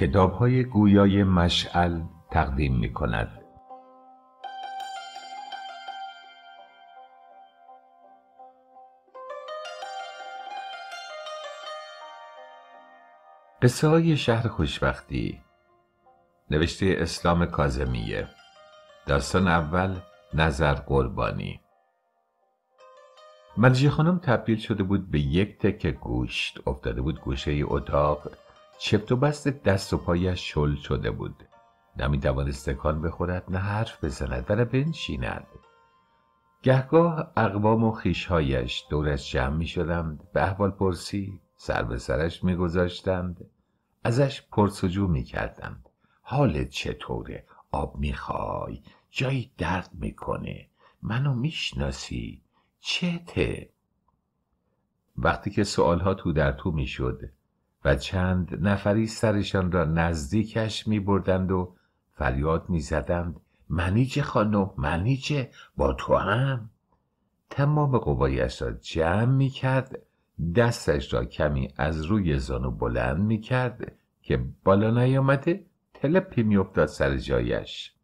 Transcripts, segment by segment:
کتاب های گویای مشعل تقدیم می کند. قصه های شهر خوشبختی نوشته اسلام کازمیه داستان اول نظر قربانی ملجی خانم تبدیل شده بود به یک تک گوشت افتاده بود گوشه اتاق چپت و بست دست و پایش شل شده بود نمی میتوانست تکان بخورد نه حرف بزند و نه بنشیند گهگاه اقوام و خیشهایش دورش جمع می شدند به احوال پرسی سر به سرش می گذاشتند ازش پرسجو می کردند حالت چطوره؟ آب می خوای؟ جایی درد میکنه منو میشناسی؟ چته؟ وقتی که سوالها تو در تو میشد و چند نفری سرشان را نزدیکش می بردند و فریاد می زدند منیچه خانم منیچه با تو هم تمام قوایش را جمع می کرد دستش را کمی از روی زانو بلند می کرد که بالا نیامده تلپی می افتاد سر جایش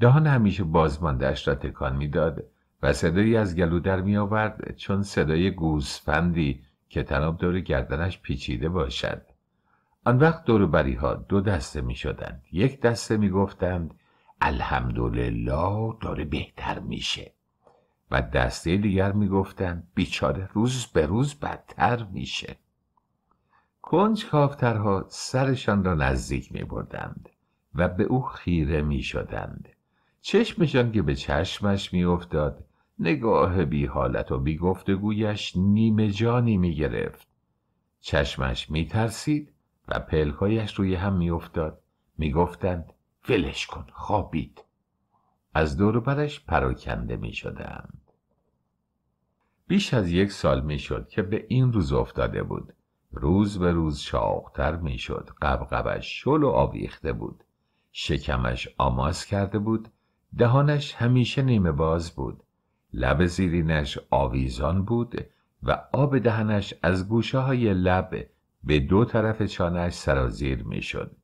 دهان همیشه بازماندهاش را تکان میداد و صدایی از گلو در می آورد چون صدای گوسفندی که تناب دور گردنش پیچیده باشد آن وقت دوروبری ها دو دسته می شدند یک دسته می گفتند الحمدلله داره بهتر میشه و دسته دیگر میگفتند: گفتند بیچاره روز به روز بدتر میشه کنج کافترها سرشان را نزدیک می بردند و به او خیره می شدند چشمشان که به چشمش می افتاد نگاه بی حالت و بی گفتگویش نیمه جانی می گرفت. چشمش می ترسید و پلکایش روی هم می افتاد. می گفتند ولش کن خوابید. از دور برش پراکنده می شدند. بیش از یک سال می شد که به این روز افتاده بود. روز به روز شاقتر می شد. قبقبش شل و آویخته بود. شکمش آماز کرده بود. دهانش همیشه نیمه باز بود. لب زیرینش آویزان بود و آب دهنش از گوشه های لب به دو طرف چانش سرازیر میشد.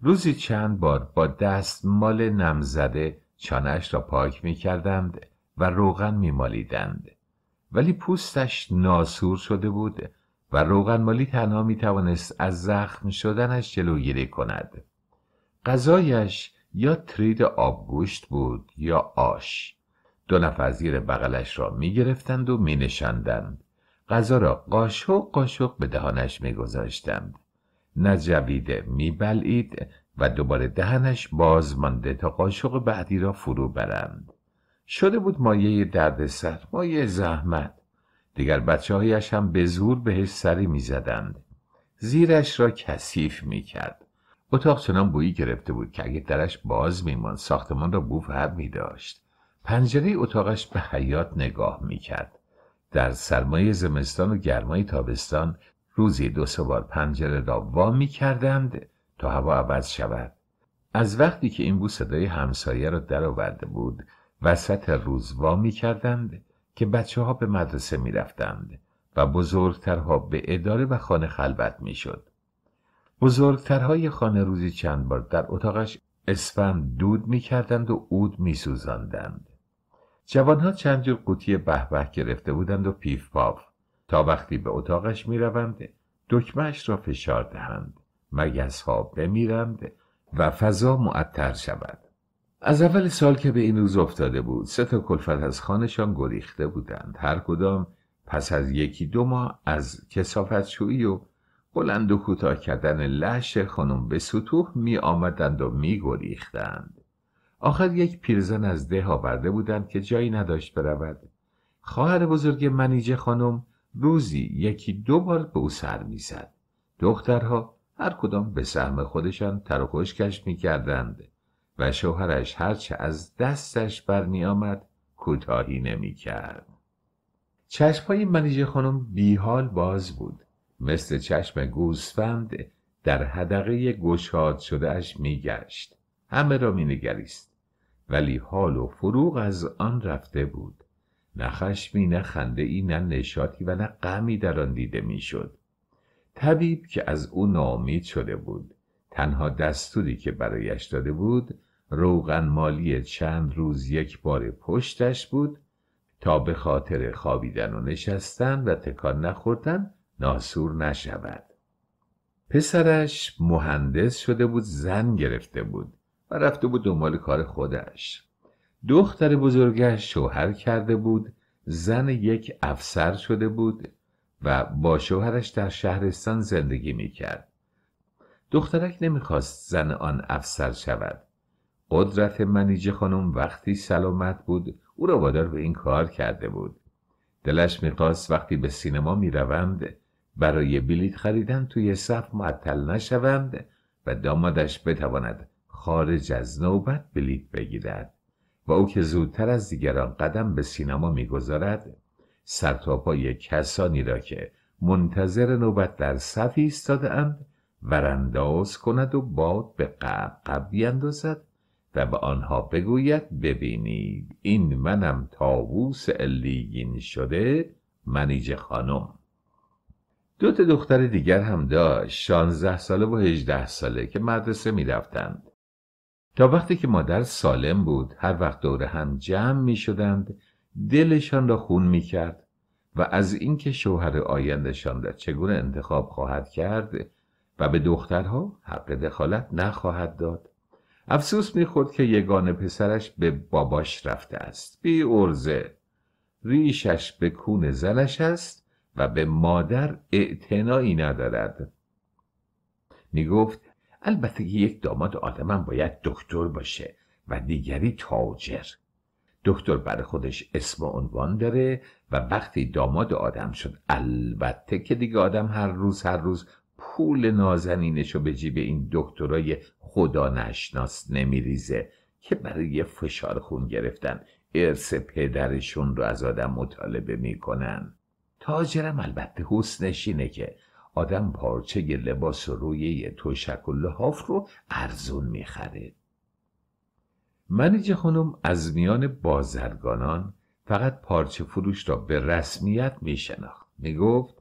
روزی چند بار با دستمال مال نمزده چانش را پاک می کردند و روغن می مالیدند. ولی پوستش ناسور شده بود و روغن مالی تنها می توانست از زخم شدنش جلوگیری کند. غذایش یا ترید آبگوشت بود یا آش دو نفر زیر بغلش را می گرفتند و می نشندند. غذا را قاشق قاشق به دهانش می گذاشتند. نجویده می بلید و دوباره دهنش باز مانده تا قاشق بعدی را فرو برند. شده بود مایه درد سر، مایه زحمت. دیگر بچه هایش هم به زور بهش سری می زدند. زیرش را کثیف می کرد. اتاق چنان بویی گرفته بود که اگه درش باز میمان ساختمان را بو فر می داشت. پنجره اتاقش به حیات نگاه میکرد. در سرمایه زمستان و گرمای تابستان روزی دو سه بار پنجره را وا میکردند تا هوا عوض شود. از وقتی که این بو صدای همسایه را درآورده بود وسط روز وا میکردند که بچه ها به مدرسه رفتند و بزرگترها به اداره و خانه خلوت میشد. بزرگترهای خانه روزی چند بار در اتاقش اسفند دود میکردند و عود سوزندند جوانها چند جور قوطی بهبه گرفته بودند و پیف پاف تا وقتی به اتاقش میروند دکمهش را فشار دهند ها بمیرند و فضا معطر شود از اول سال که به این روز افتاده بود سه تا کلفت از خانشان گریخته بودند هر کدام پس از یکی دو ماه از کسافتشویی و بلند و کوتاه کردن لش خانم به سطوح می آمدند و می گریختند آخر یک پیرزن از ده آورده بودند که جایی نداشت برود خواهر بزرگ منیجه خانم روزی یکی دو بار به او سر میزد دخترها هر کدام به سهم خودشان تر و خشکش میکردند و شوهرش هرچه از دستش برمیآمد کوتاهی نمیکرد چشمهای منیجه خانم بیحال باز بود مثل چشم گوسفند در حدقه گشاد شده اش میگشت همه را مینگریست ولی حال و فروغ از آن رفته بود نه خشمی نه خنده ای نه نشاتی و نه غمی در آن دیده میشد طبیب که از او ناامید شده بود تنها دستوری که برایش داده بود روغن مالی چند روز یک بار پشتش بود تا به خاطر خوابیدن و نشستن و تکان نخوردن ناسور نشود پسرش مهندس شده بود زن گرفته بود و رفته بود دنبال کار خودش دختر بزرگش شوهر کرده بود زن یک افسر شده بود و با شوهرش در شهرستان زندگی می کرد. دخترک نمیخواست زن آن افسر شود. قدرت منیجه خانم وقتی سلامت بود او را وادار به این کار کرده بود. دلش میخواست وقتی به سینما میروند برای بلیت خریدن توی صف معطل نشوند و دامادش بتواند خارج از نوبت بلیت بگیرد و او که زودتر از دیگران قدم به سینما میگذارد سرتاپای کسانی را که منتظر نوبت در صف ایستادهاند ورانداز کند و باد به قبقب بیاندازد و به آنها بگوید ببینید این منم تاووس الیگین شده منیج خانم دو تا دختر دیگر هم داشت شانزده ساله و هجده ساله که مدرسه میرفتند تا وقتی که مادر سالم بود هر وقت دور هم جمع می شدند دلشان را خون می کرد و از اینکه شوهر آیندهشان را چگونه انتخاب خواهد کرد و به دخترها حق دخالت نخواهد داد افسوس میخورد که یگانه پسرش به باباش رفته است بی ارزه ریشش به کون زنش است و به مادر اعتنایی ندارد می گفت البته یک داماد آدمم باید دکتر باشه و دیگری تاجر دکتر بر خودش اسم و عنوان داره و وقتی داماد آدم شد البته که دیگه آدم هر روز هر روز پول نازنینشو به جیب این دکترای خدا نشناس نمیریزه که برای یه فشار خون گرفتن ارث پدرشون رو از آدم مطالبه میکنن تاجرم البته حسنش اینه که آدم پارچه لباس و رویه توشک و لحاف رو ارزون میخره منیجه خانم از میان بازرگانان فقط پارچه فروش را به رسمیت میشناخت میگفت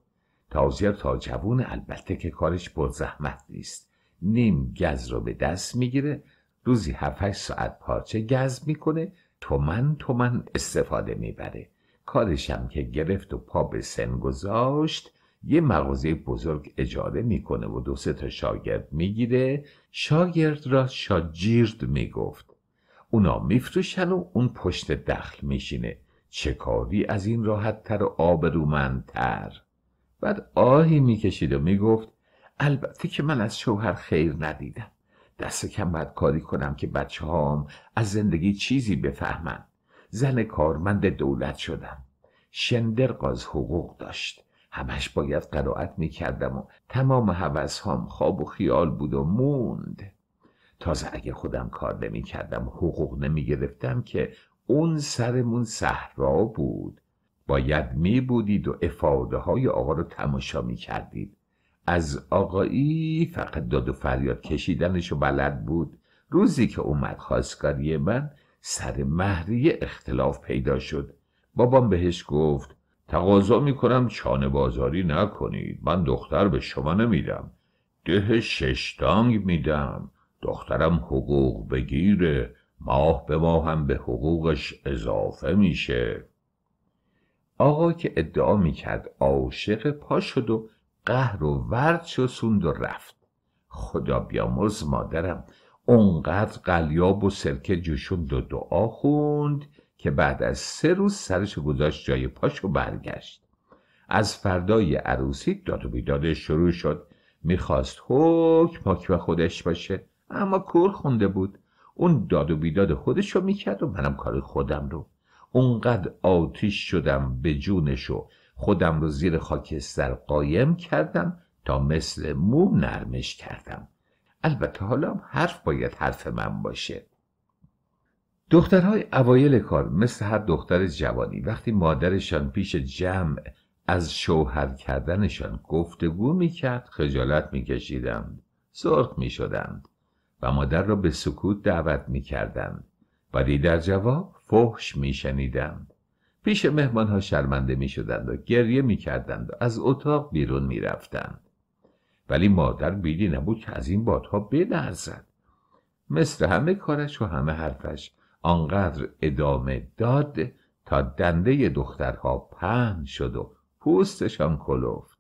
تازیر تا جوون البته که کارش با زحمت نیست نیم گز رو به دست میگیره روزی 7 ساعت پارچه گز میکنه تومن تومن استفاده میبره کارشم که گرفت و پا به سن گذاشت یه مغازه بزرگ اجاره میکنه و دو سه تا شاگرد میگیره شاگرد را شاجیرد میگفت اونا میفروشن و اون پشت دخل میشینه چه کاری از این راحتتر و آبرومندتر بعد آهی میکشید و میگفت البته که من از شوهر خیر ندیدم دست کم باید کاری کنم که بچه هام از زندگی چیزی بفهمن زن کارمند دولت شدم شندرق از حقوق داشت همش باید قرائت میکردم و تمام حوض هم خواب و خیال بود و موند تازه اگه خودم کار نمیکردم حقوق نمیگرفتم که اون سرمون صحرا بود باید می بودید و افاده های آقا رو تماشا می کردید از آقایی فقط داد و فریاد کشیدنش و بلد بود روزی که اومد خواستگاری من سر مهریه اختلاف پیدا شد بابام بهش گفت تقاضا میکنم چانه بازاری نکنید من دختر به شما نمیدم ده شش میدم دخترم حقوق بگیره ماه به ماه هم به حقوقش اضافه میشه آقا که ادعا میکرد عاشق پا شد و قهر و ورد و سوند و رفت خدا بیامرز مادرم اونقدر قلیاب و سرکه جوشوند و دعا خوند که بعد از سه روز سرش گذاشت جای پاش و برگشت از فردای عروسی داد و بیداده شروع شد میخواست حک پاک و خودش باشه اما کور خونده بود اون داد و بیداد خودش رو میکرد و منم کار خودم رو اونقدر آتیش شدم به جونش و خودم رو زیر خاکستر قایم کردم تا مثل مو نرمش کردم البته حالا حرف باید حرف من باشه دخترهای اوایل کار مثل هر دختر جوانی وقتی مادرشان پیش جمع از شوهر کردنشان گفتگو میکرد خجالت میکشیدند سرخ میشدند و مادر را به سکوت دعوت میکردند ولی در جواب فحش میشنیدند پیش مهمانها شرمنده میشدند و گریه میکردند و از اتاق بیرون میرفتند ولی مادر بیدی نبود که از این بادها بلرزد مثل همه کارش و همه حرفش آنقدر ادامه داد تا دنده دخترها پهن شد و پوستشان کلفت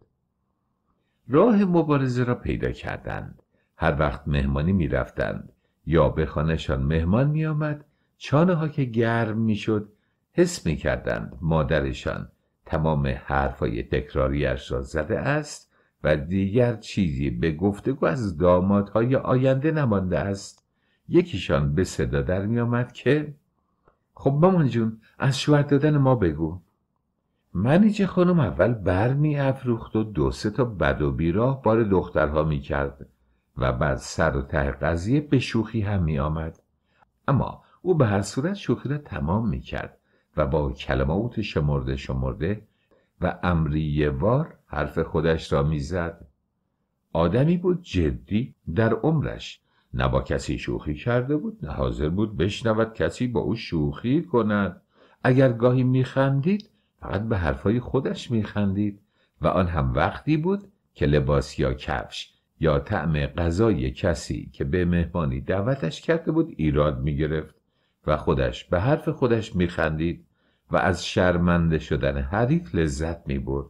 راه مبارزه را پیدا کردند هر وقت مهمانی می یا به خانهشان مهمان می آمد چانه ها که گرم می شد حس می مادرشان تمام حرفای تکراریش را زده است و دیگر چیزی به گفتگو از دامادهای آینده نمانده است یکیشان به صدا در می آمد که خب مامان جون از شوهر دادن ما بگو منیجه خانم اول بر می افروخت و دو سه تا بد و بیراه بار دخترها می کرد و بعد سر و ته قضیه به شوخی هم می آمد اما او به هر صورت شوخی را تمام می کرد و با کلمات شمرده شمرده و امریه وار حرف خودش را می زد. آدمی بود جدی در عمرش نه با کسی شوخی کرده بود نه حاضر بود بشنود کسی با او شوخی کند اگر گاهی میخندید فقط به حرفهای خودش میخندید و آن هم وقتی بود که لباس یا کفش یا طعم غذای کسی که به مهمانی دعوتش کرده بود ایراد میگرفت و خودش به حرف خودش میخندید و از شرمنده شدن حریف لذت میبرد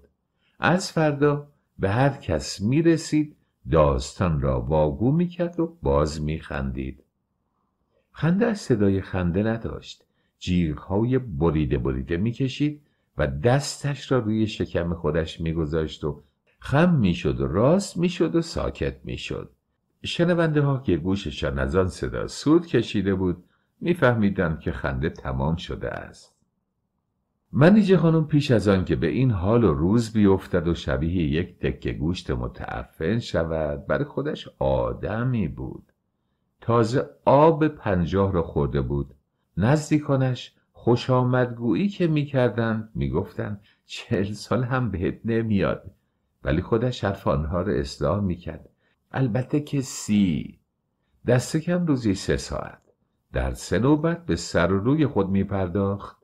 از فردا به هر کس میرسید داستان را واگو میکرد و باز میخندید خنده از صدای خنده نداشت جیرهای بریده بریده میکشید و دستش را روی شکم خودش میگذاشت و خم میشد و راست میشد و ساکت میشد شنونده ها که گوششان از آن صدا سود کشیده بود میفهمیدند که خنده تمام شده است منیجه خانم پیش از آن که به این حال و روز بیفتد و شبیه یک تکه گوشت متعفن شود برای خودش آدمی بود تازه آب پنجاه را خورده بود نزدیکانش خوش آمدگویی که میکردند میگفتند چهل سال هم بهت نمیاد ولی خودش حرف آنها را اصلاح میکرد البته که سی دست کم روزی سه ساعت در سه نوبت به سر و روی خود میپرداخت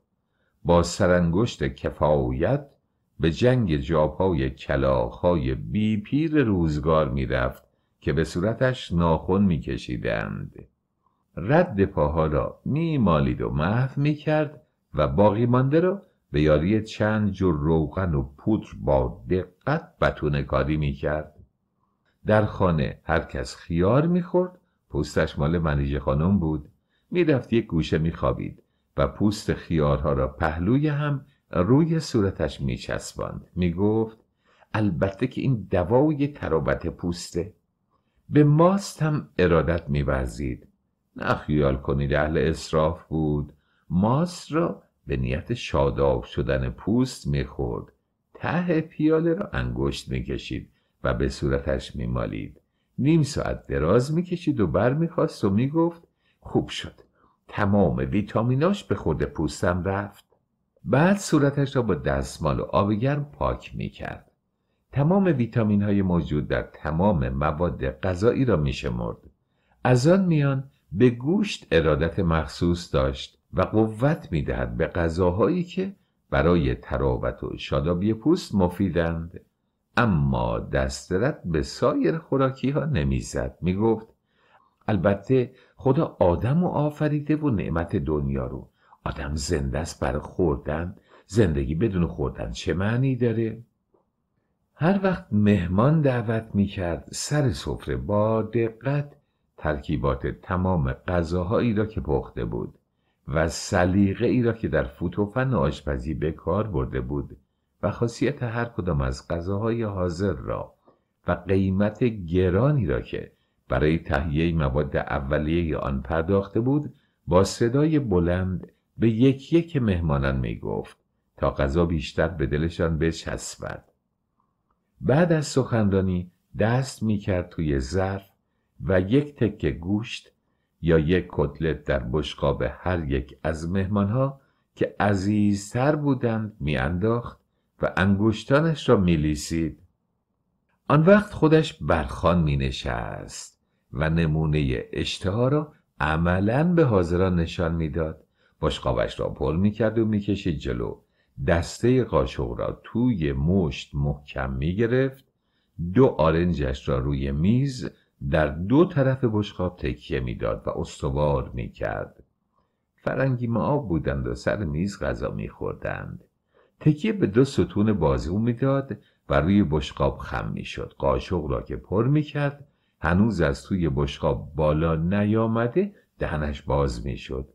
با سرانگشت کفایت به جنگ جاپای کلاخهای بی پیر روزگار میرفت که به صورتش ناخن کشیدند رد پاها را مالید و محو کرد و باقی مانده را به یاری چند جور روغن و پودر با دقت بتونه کاری کرد در خانه هر کس خیار میخورد پوستش مال منیژه خانم بود رفت یک گوشه خوابید و پوست خیارها را پهلوی هم روی صورتش می چسباند می گفت البته که این دوای ترابت پوسته به ماست هم ارادت می ورزید نه خیال کنید اهل اصراف بود ماست را به نیت شاداب شدن پوست میخورد ته پیاله را انگشت میکشید و به صورتش میمالید نیم ساعت دراز میکشید و بر خواست و میگفت خوب شد تمام ویتامیناش به خود پوستم رفت بعد صورتش را با دستمال و آب گرم پاک می کرد تمام ویتامین های موجود در تمام مواد غذایی را می شمرد از آن میان به گوشت ارادت مخصوص داشت و قوت می دهد به غذاهایی که برای تراوت و شادابی پوست مفیدند اما دسترت به سایر خوراکی ها نمی زد می گفت البته خدا آدم و آفریده و نعمت دنیا رو آدم زنده است برای خوردن زندگی بدون خوردن چه معنی داره؟ هر وقت مهمان دعوت می کرد سر سفره با دقت ترکیبات تمام غذاهایی را که پخته بود و سلیقه ای را که در فوت و فن آشپزی به کار برده بود و خاصیت هر کدام از غذاهای حاضر را و قیمت گرانی را که برای تهیه مواد اولیه آن پرداخته بود با صدای بلند به یک یک مهمانان می گفت تا غذا بیشتر به دلشان بچسبد بعد از سخنرانی دست می کرد توی ظرف و یک تکه گوشت یا یک کتلت در بشقاب هر یک از مهمانها که عزیزتر بودند میانداخت و انگشتانش را میلیسید آن وقت خودش برخان می نشست و نمونه اشتها را عملا به حاضران نشان میداد بشقابش را پر میکرد و میکشید جلو دسته قاشق را توی مشت محکم میگرفت دو آرنجش را روی میز در دو طرف بشقاب تکیه میداد و استوار میکرد فرنگی آب بودند و سر میز غذا میخوردند تکیه به دو ستون بازو میداد و روی بشقاب خم میشد قاشق را که پر میکرد هنوز از توی بشقا بالا نیامده دهنش باز میشد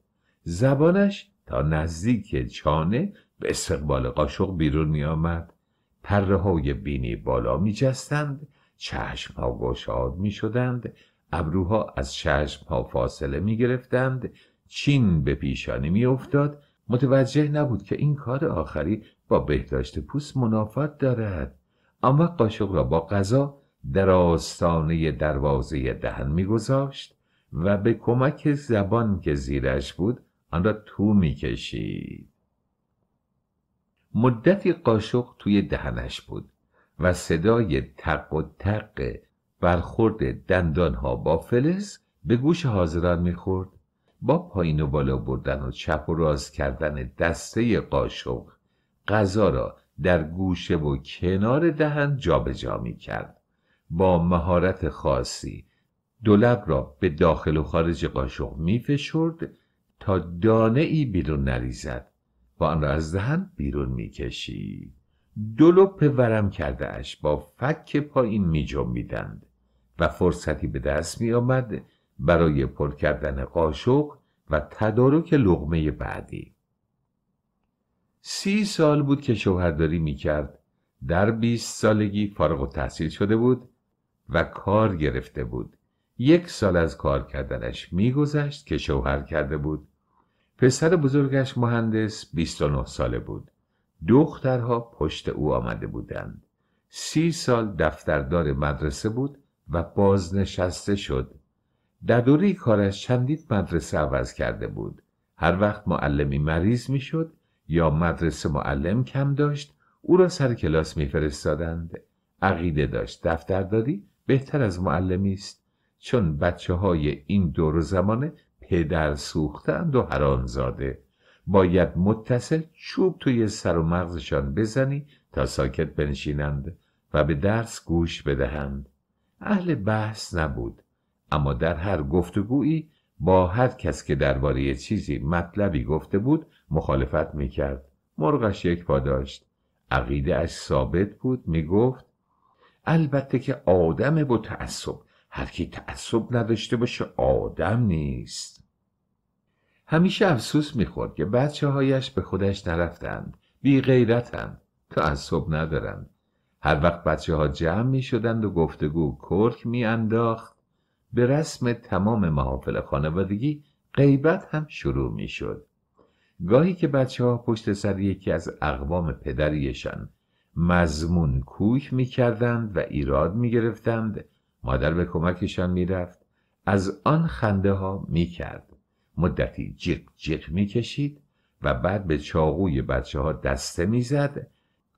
زبانش تا نزدیک چانه به استقبال قاشق بیرون می آمد پره های بینی بالا می جستند چشم ها گشاد می شدند ابروها از چشم ها فاصله می گرفتند چین به پیشانی می افتاد متوجه نبود که این کار آخری با بهداشت پوست منافات دارد اما قاشق را با غذا در آستانه دروازه دهن میگذاشت و به کمک زبان که زیرش بود آن را تو میکشید مدتی قاشق توی دهنش بود و صدای تق و تق برخورد دندانها با فلز به گوش حاضران میخورد با پایین و بالا بردن و چپ و راست کردن دسته قاشق غذا را در گوشه و کنار دهن جابجا میکرد با مهارت خاصی دولب را به داخل و خارج قاشق می فشرد تا دانه ای بیرون نریزد و آن را از دهن بیرون می کشی. دو ورم کرده اش با فک پایین می جنبیدند و فرصتی به دست می آمد برای پر کردن قاشق و تدارک لغمه بعدی سی سال بود که شوهرداری می کرد در بیست سالگی فارغ و تحصیل شده بود و کار گرفته بود یک سال از کار کردنش میگذشت که شوهر کرده بود پسر بزرگش مهندس 29 ساله بود دخترها پشت او آمده بودند سی سال دفتردار مدرسه بود و بازنشسته شد در دوری کارش چندید مدرسه عوض کرده بود هر وقت معلمی مریض میشد یا مدرسه معلم کم داشت او را سر کلاس میفرستادند عقیده داشت دفترداری بهتر از معلمی است چون بچه های این دور زمانه پدر سوختند و هرانزاده زاده باید متصل چوب توی سر و مغزشان بزنی تا ساکت بنشینند و به درس گوش بدهند اهل بحث نبود اما در هر گفتگویی با هر کس که درباره چیزی مطلبی گفته بود مخالفت میکرد مرغش یک پا داشت عقیده اش ثابت بود میگفت البته که آدم با تعصب هر کی تعصب نداشته باشه آدم نیست همیشه افسوس میخورد که بچه هایش به خودش نرفتند بی غیرتند تعصب ندارند هر وقت بچه ها جمع می شدند و گفتگو کرک می انداخت به رسم تمام محافل خانوادگی غیبت هم شروع می گاهی که بچه ها پشت سر یکی از اقوام پدریشان مزمون کوک میکردند و ایراد میگرفتند مادر به کمکشان میرفت از آن خنده ها میکرد مدتی جق جق کشید و بعد به چاقوی بچه ها دسته میزد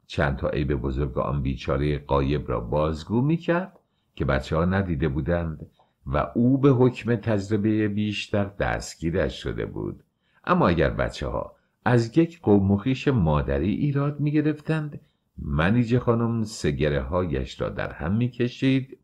چند تا عیب بزرگ آن بیچاره قایب را بازگو میکرد که بچه ها ندیده بودند و او به حکم تجربه بیشتر دستگیرش شده بود اما اگر بچه ها از یک قومخیش مادری ایراد می گرفتند منیجه خانم سگره هایش را در هم کشید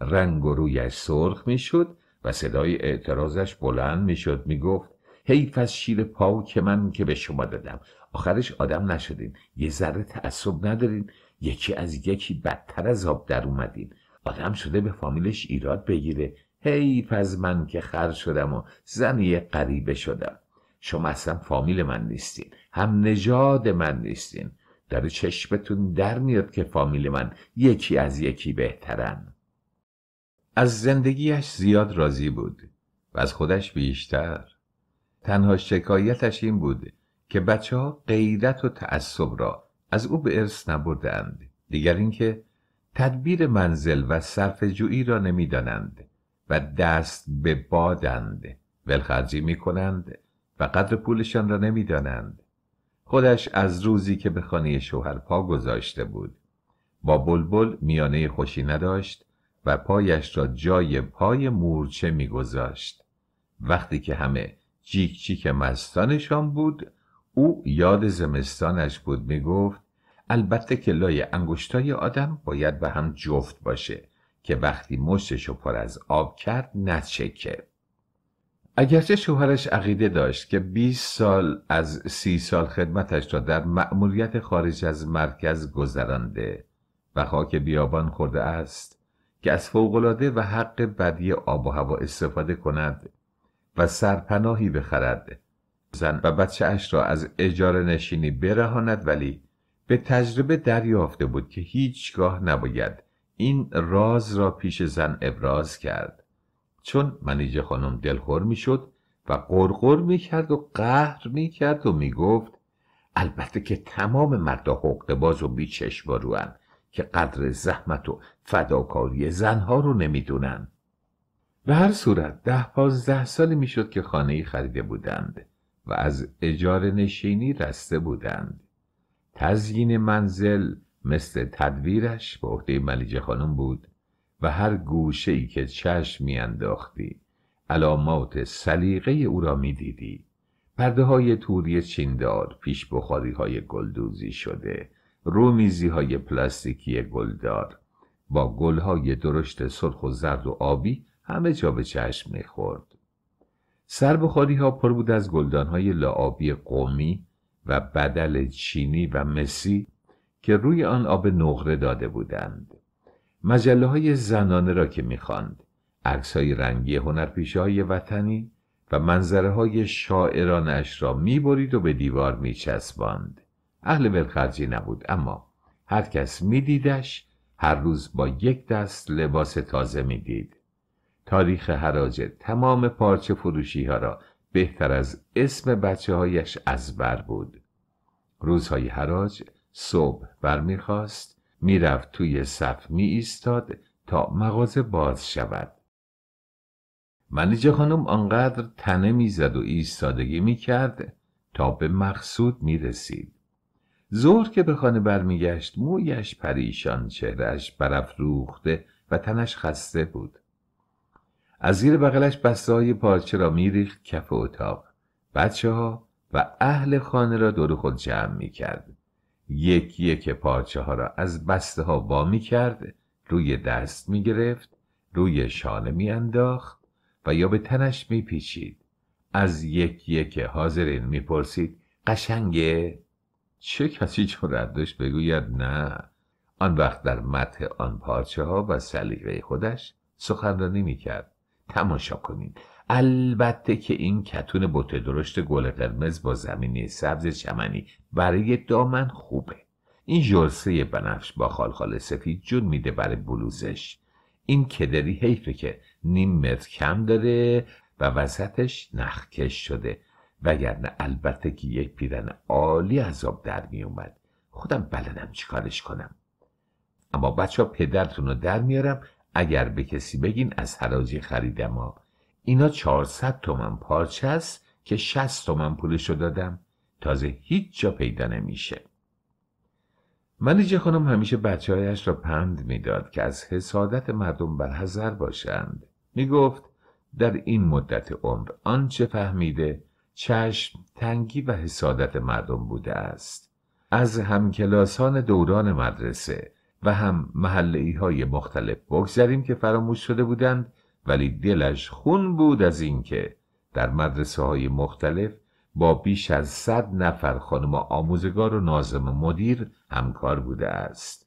رنگ و رویش سرخ می شد و صدای اعتراضش بلند می می گفت حیف از شیر پاو که من که به شما دادم آخرش آدم نشدین یه ذره تعصب ندارین یکی از یکی بدتر از آب در اومدین آدم شده به فامیلش ایراد بگیره حیف از من که خر شدم و زنی غریبه شدم شما اصلا فامیل من نیستین هم نجاد من نیستین در چشمتون در میاد که فامیل من یکی از یکی بهترن از زندگیش زیاد راضی بود و از خودش بیشتر تنها شکایتش این بود که بچه ها غیرت و تعصب را از او به ارث نبردند دیگر اینکه تدبیر منزل و صرف جویی را نمیدانند و دست به بادند ولخرجی می کنند و قدر پولشان را نمیدانند خودش از روزی که به خانه شوهر پا گذاشته بود با بلبل میانه خوشی نداشت و پایش را جای پای مورچه میگذاشت وقتی که همه جیک جیک مستانشان بود او یاد زمستانش بود میگفت البته که لای انگشتای آدم باید به هم جفت باشه که وقتی مشتشو پر از آب کرد نچکه اگرچه شوهرش عقیده داشت که 20 سال از سی سال خدمتش را در مأموریت خارج از مرکز گذرانده و خاک بیابان خورده است که از فوقالعاده و حق بدی آب و هوا استفاده کند و سرپناهی بخرد زن و بچه اش را از اجاره نشینی برهاند ولی به تجربه دریافته بود که هیچگاه نباید این راز را پیش زن ابراز کرد چون منیجه خانم دلخور میشد و قرقر میکرد و قهر میکرد و میگفت البته که تمام مردا حقوق باز و بیچشم رو که قدر زحمت و فداکاری زنها رو نمیدونن به هر صورت ده پازده سالی میشد که خانه خریده بودند و از اجاره نشینی رسته بودند تزیین منزل مثل تدویرش به عهده ملیجه خانم بود و هر گوشه ای که چشم انداختی، علامات سلیقه او را دیدی. پرده های توری چیندار پیش بخاری های گلدوزی شده رومیزی های پلاستیکی گلدار با گل های درشت سرخ و زرد و آبی همه جا به چشم میخورد سر ها پر بود از گلدان های لعابی قومی و بدل چینی و مسی که روی آن آب نقره داده بودند مجله های زنانه را که میخواند عکس های رنگی هنرپیش های وطنی و منظره های شاعرانش را میبرید و به دیوار میچسباند اهل بلخرجی نبود اما هر کس میدیدش هر روز با یک دست لباس تازه میدید تاریخ حراج تمام پارچه فروشی ها را بهتر از اسم بچه هایش از بر بود روزهای حراج صبح برمیخواست میرفت توی صف می ایستاد تا مغازه باز شود. منیجه خانم آنقدر تنه میزد و ایستادگی میکرد تا به مقصود می رسید. ظهر که به خانه برمیگشت مویش پریشان چهرش برافروخته و تنش خسته بود. از زیر بغلش بسته های پارچه را میریخت کف اتاق. بچه ها و اهل خانه را دور خود جمع میکرد. یک یک پارچه ها را از بسته ها وا می کرد روی دست می گرفت روی شانه می انداخت و یا به تنش می پیچید از یک یک حاضرین می پرسید قشنگه؟ چه کسی چون داشت بگوید نه آن وقت در متح آن پارچه ها و سلیقه خودش سخنرانی می کرد تماشا کنید البته که این کتون بوته درشت گل قرمز با زمینی سبز چمنی برای دامن خوبه این جلسه بنفش با خالخال سفید جون میده برای بلوزش این کدری حیفه که نیم متر کم داره و وسطش نخکش شده وگرنه البته که یک پیرن عالی از آب در می اومد خودم بلدم چیکارش کنم اما بچه ها پدرتون رو در میارم اگر به کسی بگین از حراجی خریدم ها اینا 400 تومن پارچه است که 60 تومن پولشو دادم تازه هیچ جا پیدا نمیشه منیجه خانم همیشه بچه هایش را پند میداد که از حسادت مردم برحضر باشند میگفت در این مدت عمر آنچه فهمیده چشم تنگی و حسادت مردم بوده است از همکلاسان دوران مدرسه و هم محله های مختلف بگذریم که فراموش شده بودند ولی دلش خون بود از اینکه در مدرسه های مختلف با بیش از صد نفر خانم آموزگار و نازم مدیر همکار بوده است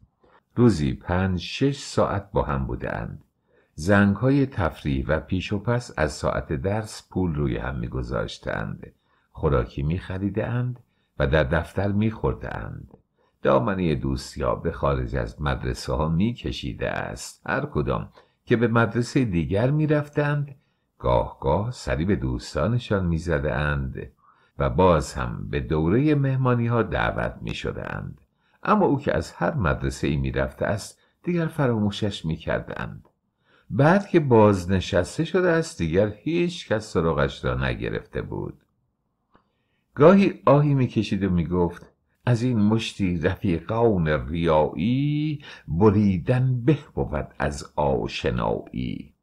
روزی پنج شش ساعت با هم بودند زنگ های تفریح و پیش و پس از ساعت درس پول روی هم گذاشتند خوراکی میخریدهاند و در دفتر میخوردهاند دامنه دوستیا به خارج از مدرسه ها میکشیده است هر کدام که به مدرسه دیگر می رفتند گاه گاه سری به دوستانشان می و باز هم به دوره مهمانی ها دعوت می شده اما او که از هر مدرسه ای می رفته است دیگر فراموشش می بعد که بازنشسته شده است دیگر هیچ کس سراغش را نگرفته بود گاهی آهی میکشید و میگفت از این مشتی رفیقان ریایی بریدن به بود از آشنایی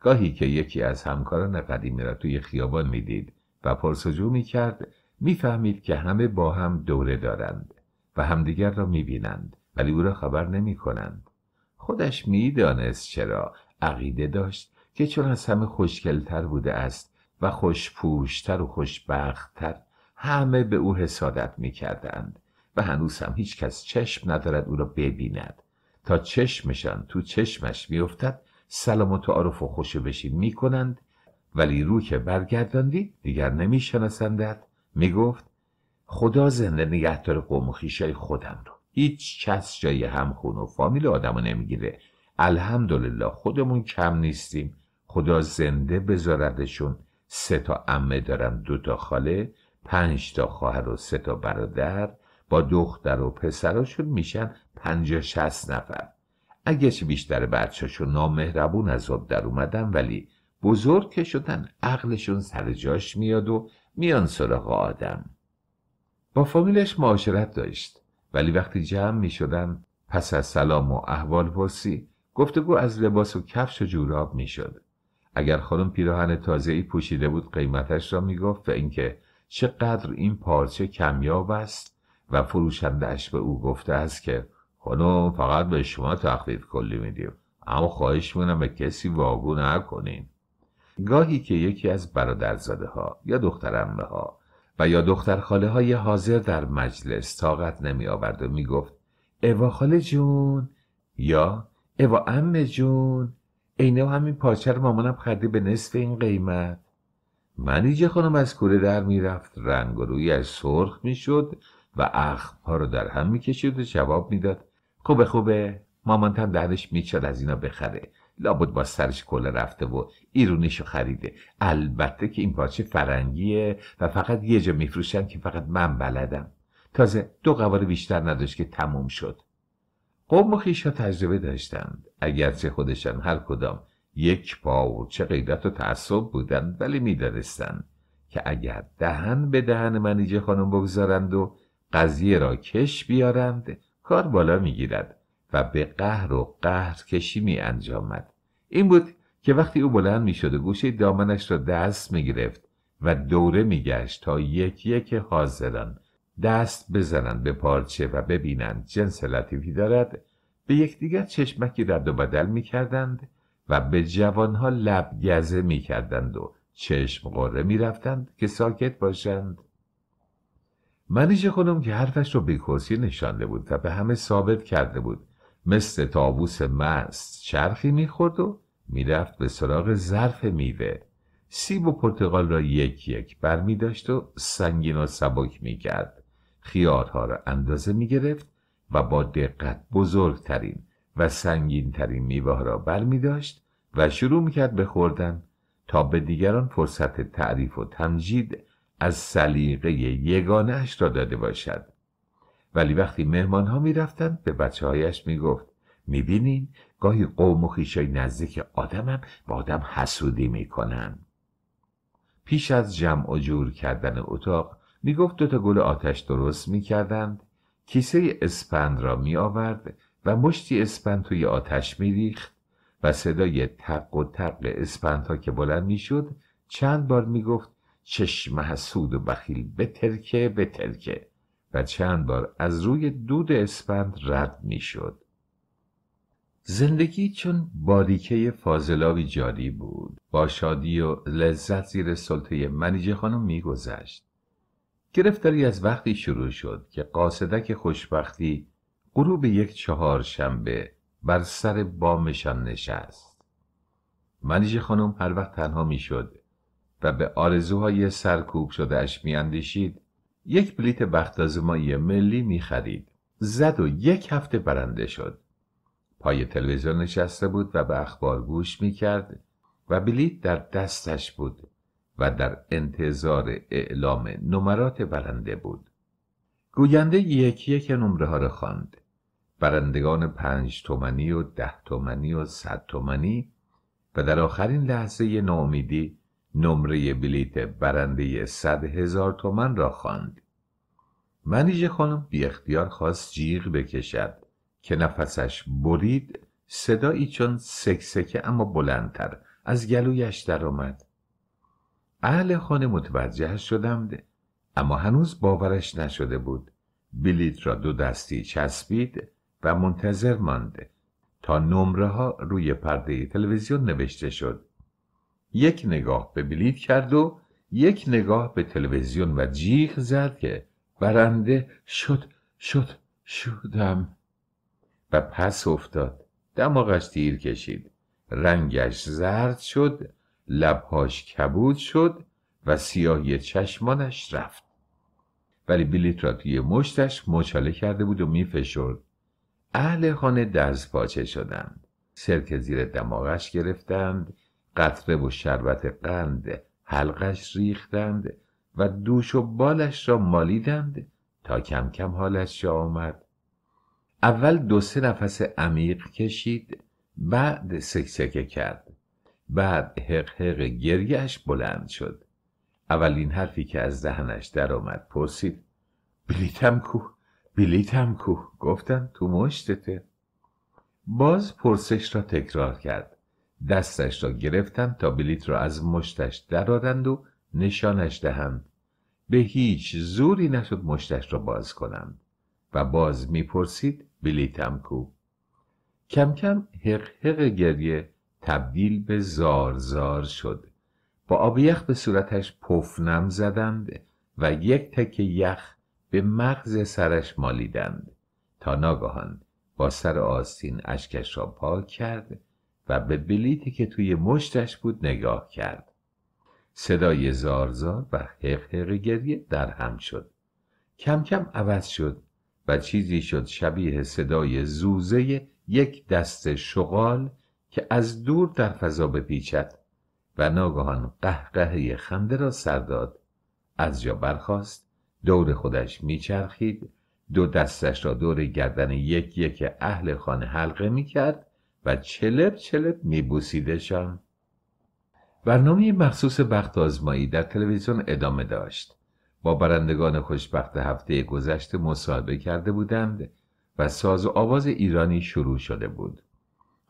گاهی که یکی از همکاران قدیمی را توی خیابان میدید و پرسجو میکرد میفهمید که همه با هم دوره دارند و همدیگر را میبینند ولی او را خبر نمی کنند. خودش میدانست چرا عقیده داشت که چون از همه خوشگلتر بوده است و خوشپوشتر و خوشبختتر همه به او حسادت می کردند و هنوز هم هیچ کس چشم ندارد او را ببیند تا چشمشان تو چشمش بیفتد سلام و تعارف و خوشو بشین می کنند ولی رو که برگرداندی دیگر نمی میگفت می گفت خدا زنده نگهدار قوم و خیشای خودم رو هیچ کس جای خون و فامیل آدم رو نمیگیره الحمدلله خودمون کم نیستیم خدا زنده بذاردشون سه تا امه دارم دو تا خاله پنج تا خواهر و سه تا برادر با دختر و پسراشون میشن پنجا شست نفر اگرچه بیشتر بچهشون نامهربون از آب در اومدن ولی بزرگ که شدن عقلشون سر جاش میاد و میان سراغ آدم با فامیلش معاشرت داشت ولی وقتی جمع میشدن پس از سلام و احوال پرسی گفتگو از لباس و کفش و جوراب میشد اگر خانم پیراهن تازه پوشیده بود قیمتش را میگفت و اینکه چقدر این پارچه کمیاب است و فروشندش به او گفته است که خانم فقط به شما تخفیف کلی میدیم اما خواهش میکنم به کسی واگو نکنین گاهی که یکی از برادرزاده ها یا دخترمه ها و یا خاله های حاضر در مجلس طاقت نمی آورد و می گفت اوا خاله جون یا اوا امه جون اینو همین پاچر رو مامانم خریده به نصف این قیمت منیجه خانم از کوره در میرفت رنگ از سرخ میشد و اخمها رو در هم میکشید و جواب میداد خوبه خوبه مامان هم دهنش میچاد از اینا بخره لابد با سرش کله رفته و ایرونیشو خریده البته که این پارچه فرنگیه و فقط یه جا میفروشن که فقط من بلدم تازه دو قواره بیشتر نداشت که تموم شد قوم و ها تجربه داشتند اگرچه خودشان هر کدام یک چه غیرت و تعصب بودند ولی میدانستند که اگر دهن به دهن منیجه خانم بگذارند و قضیه را کش بیارند کار بالا میگیرد و به قهر و قهر کشی می انجامد این بود که وقتی او بلند شد و گوشه دامنش را دست گرفت و دوره گشت تا یک یک حاضران دست بزنند به پارچه و ببینند جنس لطیفی دارد به یکدیگر چشمکی رد و بدل کردند و به جوانها لبگزه می کردند و چشم قره می رفتند که ساکت باشند منیژه خانم که حرفش رو به کرسی نشانده بود و به همه ثابت کرده بود مثل تابوس مست چرخی میخورد و میرفت به سراغ ظرف میوه سیب و پرتقال را یک یک بر می داشت و سنگین و سبک می کرد خیارها را اندازه می گرفت و با دقت بزرگترین و ترین میوه را بر می داشت و شروع میکرد به خوردن تا به دیگران فرصت تعریف و تمجید از سلیقه یگانهاش را داده باشد ولی وقتی مهمان ها میرفتند به بچه هایش میگفت میبینین گاهی قوم و خیشای نزدیک آدمم با آدم حسودی میکنن پیش از جمع و جور کردن اتاق میگفت دوتا گل آتش درست میکردند کیسه اسپند را میآورد و مشتی اسپند توی آتش میریخت و صدای تق و تق ها که بلند میشد چند بار میگفت چشم حسود و بخیل به ترکه به ترکه و چند بار از روی دود اسپند رد میشد زندگی چون باریکه فاضلابی جاری بود با شادی و لذت زیر سلطه منیجه خانم میگذشت گرفتاری از وقتی شروع شد که قاصدک خوشبختی غروب یک چهار شنبه بر سر بامشان نشست منیژه خانم هر وقت تنها میشد و به آرزوهای سرکوب شده اش میاندیشید یک بلیت بخت آزمایی ملی خرید زد و یک هفته برنده شد پای تلویزیون نشسته بود و به اخبار گوش میکرد و بلیت در دستش بود و در انتظار اعلام نمرات برنده بود گوینده یکی یک نمره ها را خواند برندگان پنج تومنی و ده تومنی و صد تومنی و در آخرین لحظه ناامیدی نمره بلیت برنده صد هزار تومن را خواند. منیژه خانم بی اختیار خواست جیغ بکشد که نفسش برید صدایی چون سکسکه اما بلندتر از گلویش درآمد. اهل خانه متوجه شدند اما هنوز باورش نشده بود بلیت را دو دستی چسبید و منتظر مانده تا نمره ها روی پرده تلویزیون نوشته شد یک نگاه به بلیت کرد و یک نگاه به تلویزیون و جیغ زد که برنده شد شد شدم و پس افتاد دماغش دیر کشید رنگش زرد شد لبهاش کبود شد و سیاهی چشمانش رفت ولی بلیت را توی مشتش مچاله کرده بود و میفشرد اهل خانه پاچه شدند سرک زیر دماغش گرفتند قطره و شربت قند حلقش ریختند و دوش و بالش را مالیدند تا کم کم حالش جا آمد اول دو سه نفس عمیق کشید بعد سکسکه کرد بعد حقحق گریهش بلند شد اولین حرفی که از دهنش درآمد پرسید بلیتم کو بلیتم کو گفتم تو مشتته باز پرسش را تکرار کرد دستش را گرفتم تا بلیت را از مشتش درارند و نشانش دهند به هیچ زوری نشد مشتش را باز کنند و باز میپرسید بلیتم کو کم کم حق گریه تبدیل به زار زار شد با آب یخ به صورتش پفنم زدند و یک تک یخ به مغز سرش مالیدند تا ناگهان با سر آستین اشکش را پاک کرد و به بلیتی که توی مشتش بود نگاه کرد صدای زارزار و حقحق گریه در هم شد کم کم عوض شد و چیزی شد شبیه صدای زوزه یک دست شغال که از دور در فضا بپیچد و ناگهان قهقهه خنده را سرداد از جا برخواست دور خودش میچرخید دو دستش را دور گردن یک یک اهل خانه حلقه میکرد و چلب چلب میبوسیدشان برنامه مخصوص وقت آزمایی در تلویزیون ادامه داشت با برندگان خوشبخت هفته گذشته مصاحبه کرده بودند و ساز و آواز ایرانی شروع شده بود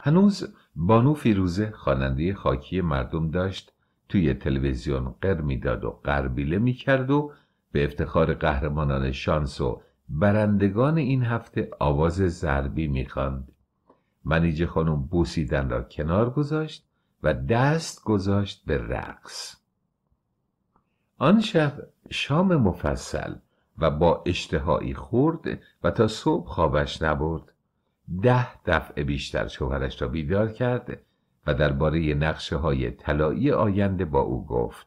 هنوز بانو فیروزه خواننده خاکی مردم داشت توی تلویزیون قر میداد و قربیله میکرد و به افتخار قهرمانان شانس و برندگان این هفته آواز ضربی میخواند منیجه خانم بوسیدن را کنار گذاشت و دست گذاشت به رقص آن شب شام مفصل و با اشتهایی خورد و تا صبح خوابش نبرد ده دفعه بیشتر شوهرش را بیدار کرد و درباره نقشه های طلایی آینده با او گفت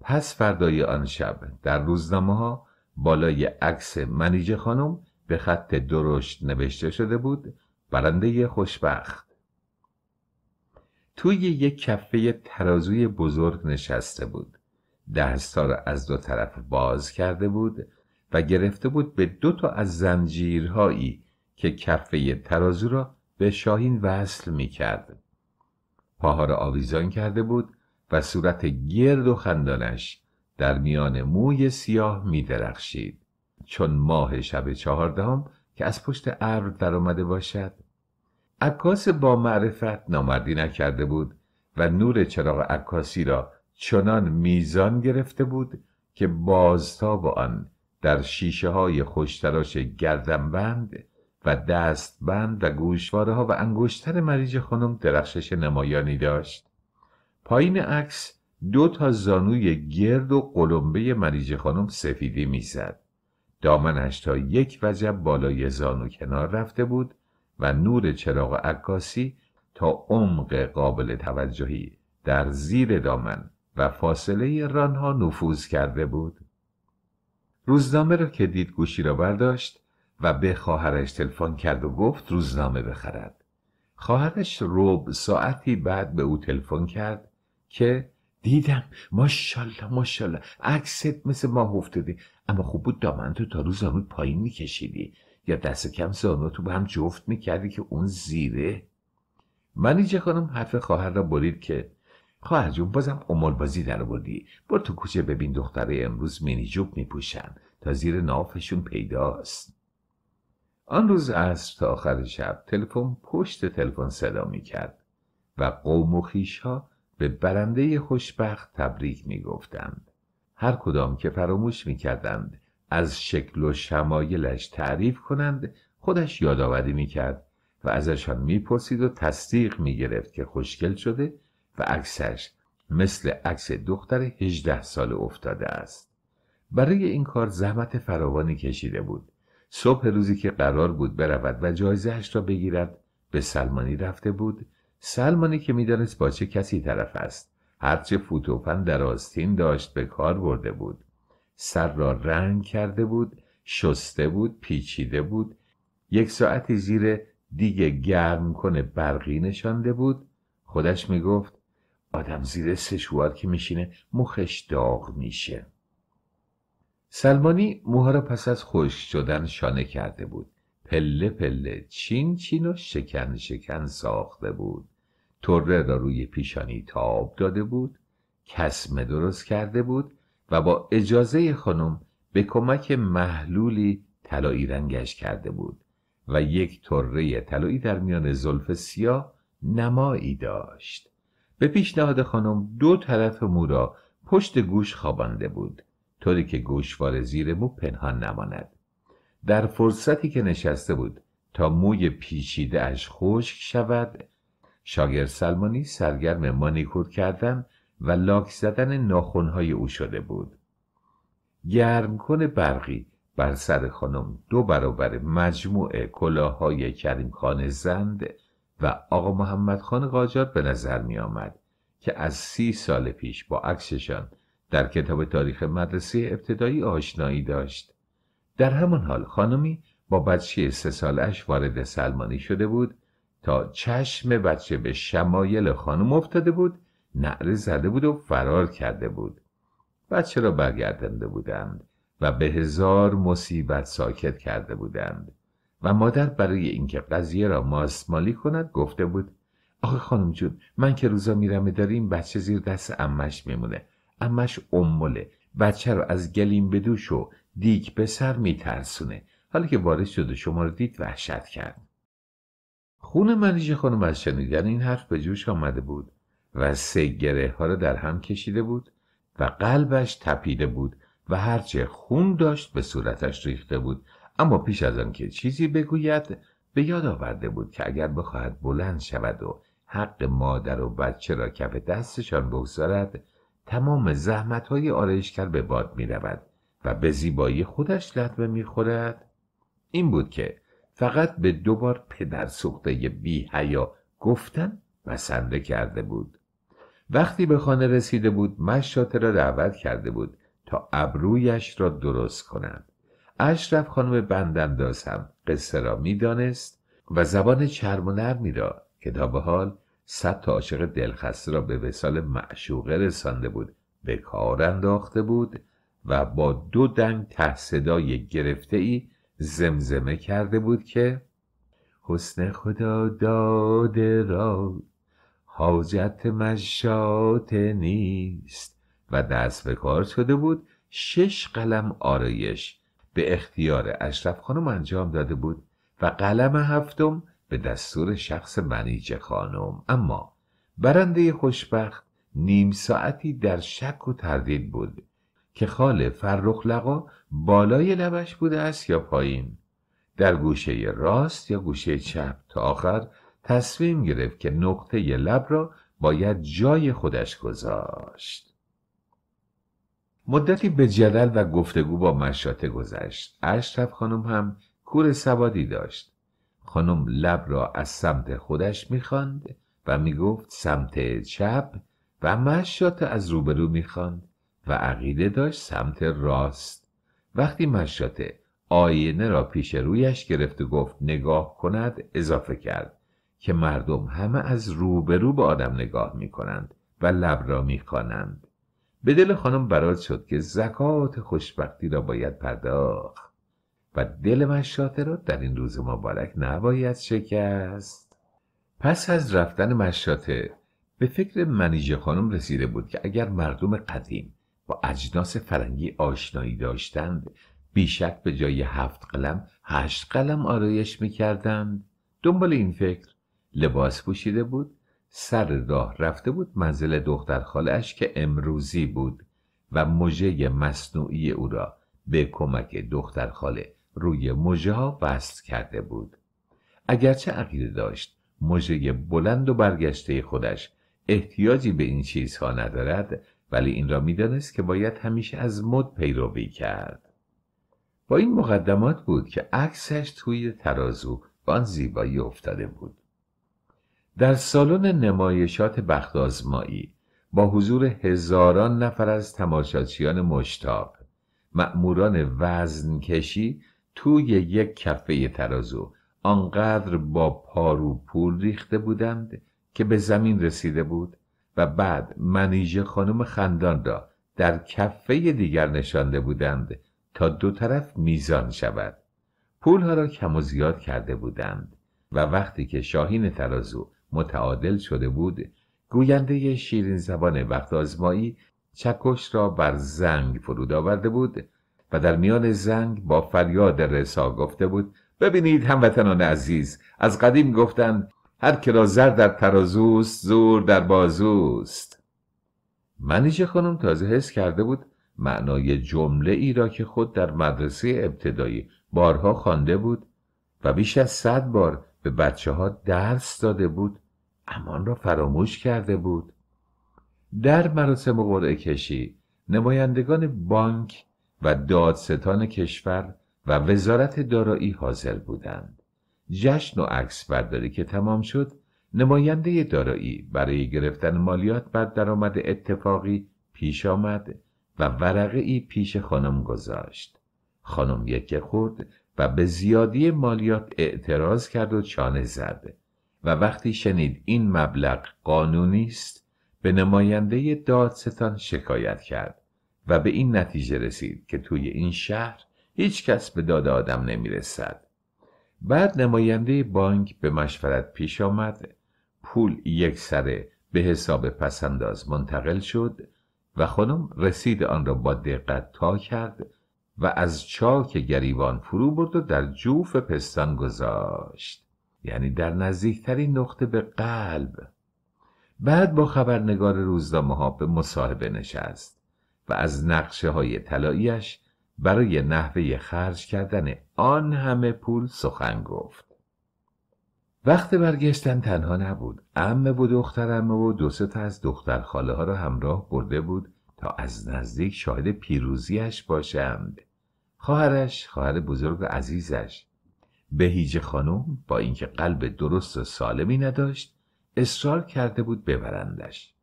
پس فردای آن شب در روزنامه ها بالای عکس منیجه خانم به خط درشت نوشته شده بود برنده خوشبخت توی یک کفه ترازوی بزرگ نشسته بود دستار از دو طرف باز کرده بود و گرفته بود به دو تا از زنجیرهایی که کفه ترازو را به شاهین وصل می کرد. پاها را آویزان کرده بود و صورت گرد و خندانش در میان موی سیاه می درخشید. چون ماه شب چهاردهم که از پشت ابر درآمده باشد عکاس با معرفت نامردی نکرده بود و نور چراغ عکاسی را چنان میزان گرفته بود که بازتاب آن در شیشه های خوشتراش گردنبند و دستبند و گوشواره ها و انگشتر مریج خانم درخشش نمایانی داشت پایین عکس دو تا زانوی گرد و قلمبه مریج خانم سفیدی میزد. دامنش تا یک وجب بالای زانو کنار رفته بود و نور چراغ عکاسی تا عمق قابل توجهی در زیر دامن و فاصله رانها نفوذ کرده بود. روزنامه را که دید گوشی را برداشت و به خواهرش تلفن کرد و گفت روزنامه بخرد. خواهرش روب ساعتی بعد به او تلفن کرد که دیدم ماشاءالله ماشاءالله عکست مثل ما افتاده اما خوب بود دامن تو تا روز پایین میکشیدی یا دست کم تو به هم جفت میکردی که اون زیره منیجه خانم حرف خواهر را برید که خواهر جون بازم امال بازی در بردی بر تو کوچه ببین دختره امروز مینی جوب میپوشن تا زیر نافشون پیداست آن روز از تا آخر شب تلفن پشت تلفن صدا میکرد و قوم و خیش ها به برنده خوشبخت تبریک می گفتند. هر کدام که فراموش می کردند از شکل و شمایلش تعریف کنند خودش یادآوری می کرد و ازشان می پرسید و تصدیق می گرفت که خوشگل شده و عکسش مثل عکس دختر 18 ساله افتاده است. برای این کار زحمت فراوانی کشیده بود. صبح روزی که قرار بود برود و جایزهش را بگیرد به سلمانی رفته بود سلمانی که میدانست با چه کسی طرف است هرچه فوتوفن در آستین داشت به کار برده بود سر را رنگ کرده بود شسته بود پیچیده بود یک ساعتی زیر دیگه گرم کنه برقی نشانده بود خودش میگفت آدم زیر سشوار که میشینه مخش داغ میشه سلمانی موها را پس از خشک شدن شانه کرده بود پله پله چین چین و شکن شکن ساخته بود طره را روی پیشانی تاب داده بود کسمه درست کرده بود و با اجازه خانم به کمک محلولی طلایی رنگش کرده بود و یک تره طلایی در میان زلف سیاه نمایی داشت به پیشنهاد خانم دو طرف مو را پشت گوش خوابانده بود طوری که گوشوار زیر مو پنهان نماند در فرصتی که نشسته بود تا موی پیچیده اش خشک شود شاگرد سلمانی سرگرم مانیکور کردن و لاک زدن ناخونهای او شده بود کن برقی بر سر خانم دو برابر مجموع کلاهای کریم خان زند و آقا محمد خان قاجار به نظر می آمد که از سی سال پیش با عکسشان در کتاب تاریخ مدرسه ابتدایی آشنایی داشت در همان حال خانمی با بچه سه سالش وارد سلمانی شده بود تا چشم بچه به شمایل خانم افتاده بود نعره زده بود و فرار کرده بود بچه را برگردنده بودند و به هزار مصیبت ساکت کرده بودند و مادر برای اینکه قضیه را ماسمالی کند گفته بود آخه خانم جون من که روزا میرم داریم بچه زیر دست امش میمونه امش امله بچه رو از گلیم به و دیک به میترسونه حالا که وارد شده شما رو دید وحشت کرد خون مریج خانم از شنیدن این حرف به جوش آمده بود و سه گره ها را در هم کشیده بود و قلبش تپیده بود و هرچه خون داشت به صورتش ریخته بود اما پیش از آن که چیزی بگوید به یاد آورده بود که اگر بخواهد بلند شود و حق مادر و بچه را کف دستشان بگذارد تمام زحمت های آرایشگر به باد می رود و به زیبایی خودش لطمه میخورد این بود که فقط به دو بار پدر سخته بی هیا گفتن بسنده کرده بود وقتی به خانه رسیده بود مشاطه را دعوت کرده بود تا ابرویش را درست کنند اشرف خانم بندنداز هم قصه را میدانست و زبان چرم و نرمی را که تا به حال صد تا عاشق دلخسته را به وسال معشوقه رسانده بود به کار انداخته بود و با دو دنگ ته صدای گرفته ای زمزمه کرده بود که حسن خدا داده را حاجت مشات نیست و دست به کار شده بود شش قلم آرایش به اختیار اشرف خانم انجام داده بود و قلم هفتم به دستور شخص منیج خانم اما برنده خوشبخت نیم ساعتی در شک و تردید بود که خال فرخ بالای لبش بوده است یا پایین در گوشه راست یا گوشه چپ تا آخر تصمیم گرفت که نقطه لب را باید جای خودش گذاشت مدتی به جدل و گفتگو با مشاته گذشت اشرف خانم هم کور سوادی داشت خانم لب را از سمت خودش میخواند و میگفت سمت چپ و مشاته از روبرو میخواند و عقیده داشت سمت راست وقتی مشاته آینه را پیش رویش گرفت و گفت نگاه کند اضافه کرد که مردم همه از روبرو به آدم نگاه می کنند و لب را می خوانند به دل خانم برات شد که زکات خوشبختی را باید پرداخت و دل مشاته را در این روز مبارک نباید شکست پس از رفتن مشاته به فکر منیژه خانم رسیده بود که اگر مردم قدیم با اجناس فرنگی آشنایی داشتند بیشک به جای هفت قلم هشت قلم آرایش میکردند دنبال این فکر لباس پوشیده بود سر راه رفته بود منزل دختر خالش که امروزی بود و مژه مصنوعی او را به کمک دختر خاله روی مژه ها بست کرده بود اگرچه عقیده داشت مژه بلند و برگشته خودش احتیاجی به این چیزها ندارد ولی این را میدانست که باید همیشه از مد پیروی کرد با این مقدمات بود که عکسش توی ترازو به آن زیبایی افتاده بود در سالن نمایشات بختآزمایی با حضور هزاران نفر از تماشاچیان مشتاق مأموران وزن کشی توی یک کفه ترازو آنقدر با پارو پول ریخته بودند که به زمین رسیده بود و بعد منیژه خانم خندان را در کفه دیگر نشانده بودند تا دو طرف میزان شود پولها را کم و زیاد کرده بودند و وقتی که شاهین ترازو متعادل شده بود گوینده شیرین زبان وقت آزمایی چکش را بر زنگ فرود آورده بود و در میان زنگ با فریاد رسا گفته بود ببینید هموطنان عزیز از قدیم گفتند هر که را زر در ترازوست زور در بازوست منیجه خانم تازه حس کرده بود معنای جمله ای را که خود در مدرسه ابتدایی بارها خوانده بود و بیش از صد بار به بچه ها درس داده بود امان را فراموش کرده بود در مراسم قرعه کشی نمایندگان بانک و دادستان کشور و وزارت دارایی حاضر بودند جشن و عکس برداری که تمام شد نماینده دارایی برای گرفتن مالیات بر درآمد اتفاقی پیش آمد و ورقه ای پیش خانم گذاشت خانم یک خورد و به زیادی مالیات اعتراض کرد و چانه زد و وقتی شنید این مبلغ قانونی است به نماینده دادستان شکایت کرد و به این نتیجه رسید که توی این شهر هیچ کس به داد آدم نمیرسد بعد نماینده بانک به مشورت پیش آمد پول یک سره به حساب پسنداز منتقل شد و خانم رسید آن را با دقت تا کرد و از چاک گریبان فرو برد و در جوف پستان گذاشت یعنی در نزدیکترین نقطه به قلب بعد با خبرنگار روزنامه ها به مصاحبه نشست و از نقشه های تلاییش برای نحوه خرج کردن آن همه پول سخن گفت وقت برگشتن تنها نبود امه و دخترمه و دو تا از دختر خاله ها را همراه برده بود تا از نزدیک شاهد پیروزیش باشند خواهرش خواهر بزرگ و عزیزش بهیج خانم با اینکه قلب درست و سالمی نداشت اصرار کرده بود ببرندش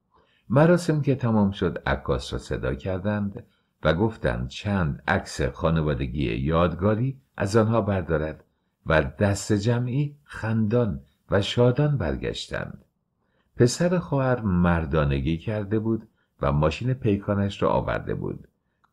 مراسم که تمام شد عکاس را صدا کردند و گفتم چند عکس خانوادگی یادگاری از آنها بردارد و دست جمعی خندان و شادان برگشتند پسر خواهر مردانگی کرده بود و ماشین پیکانش را آورده بود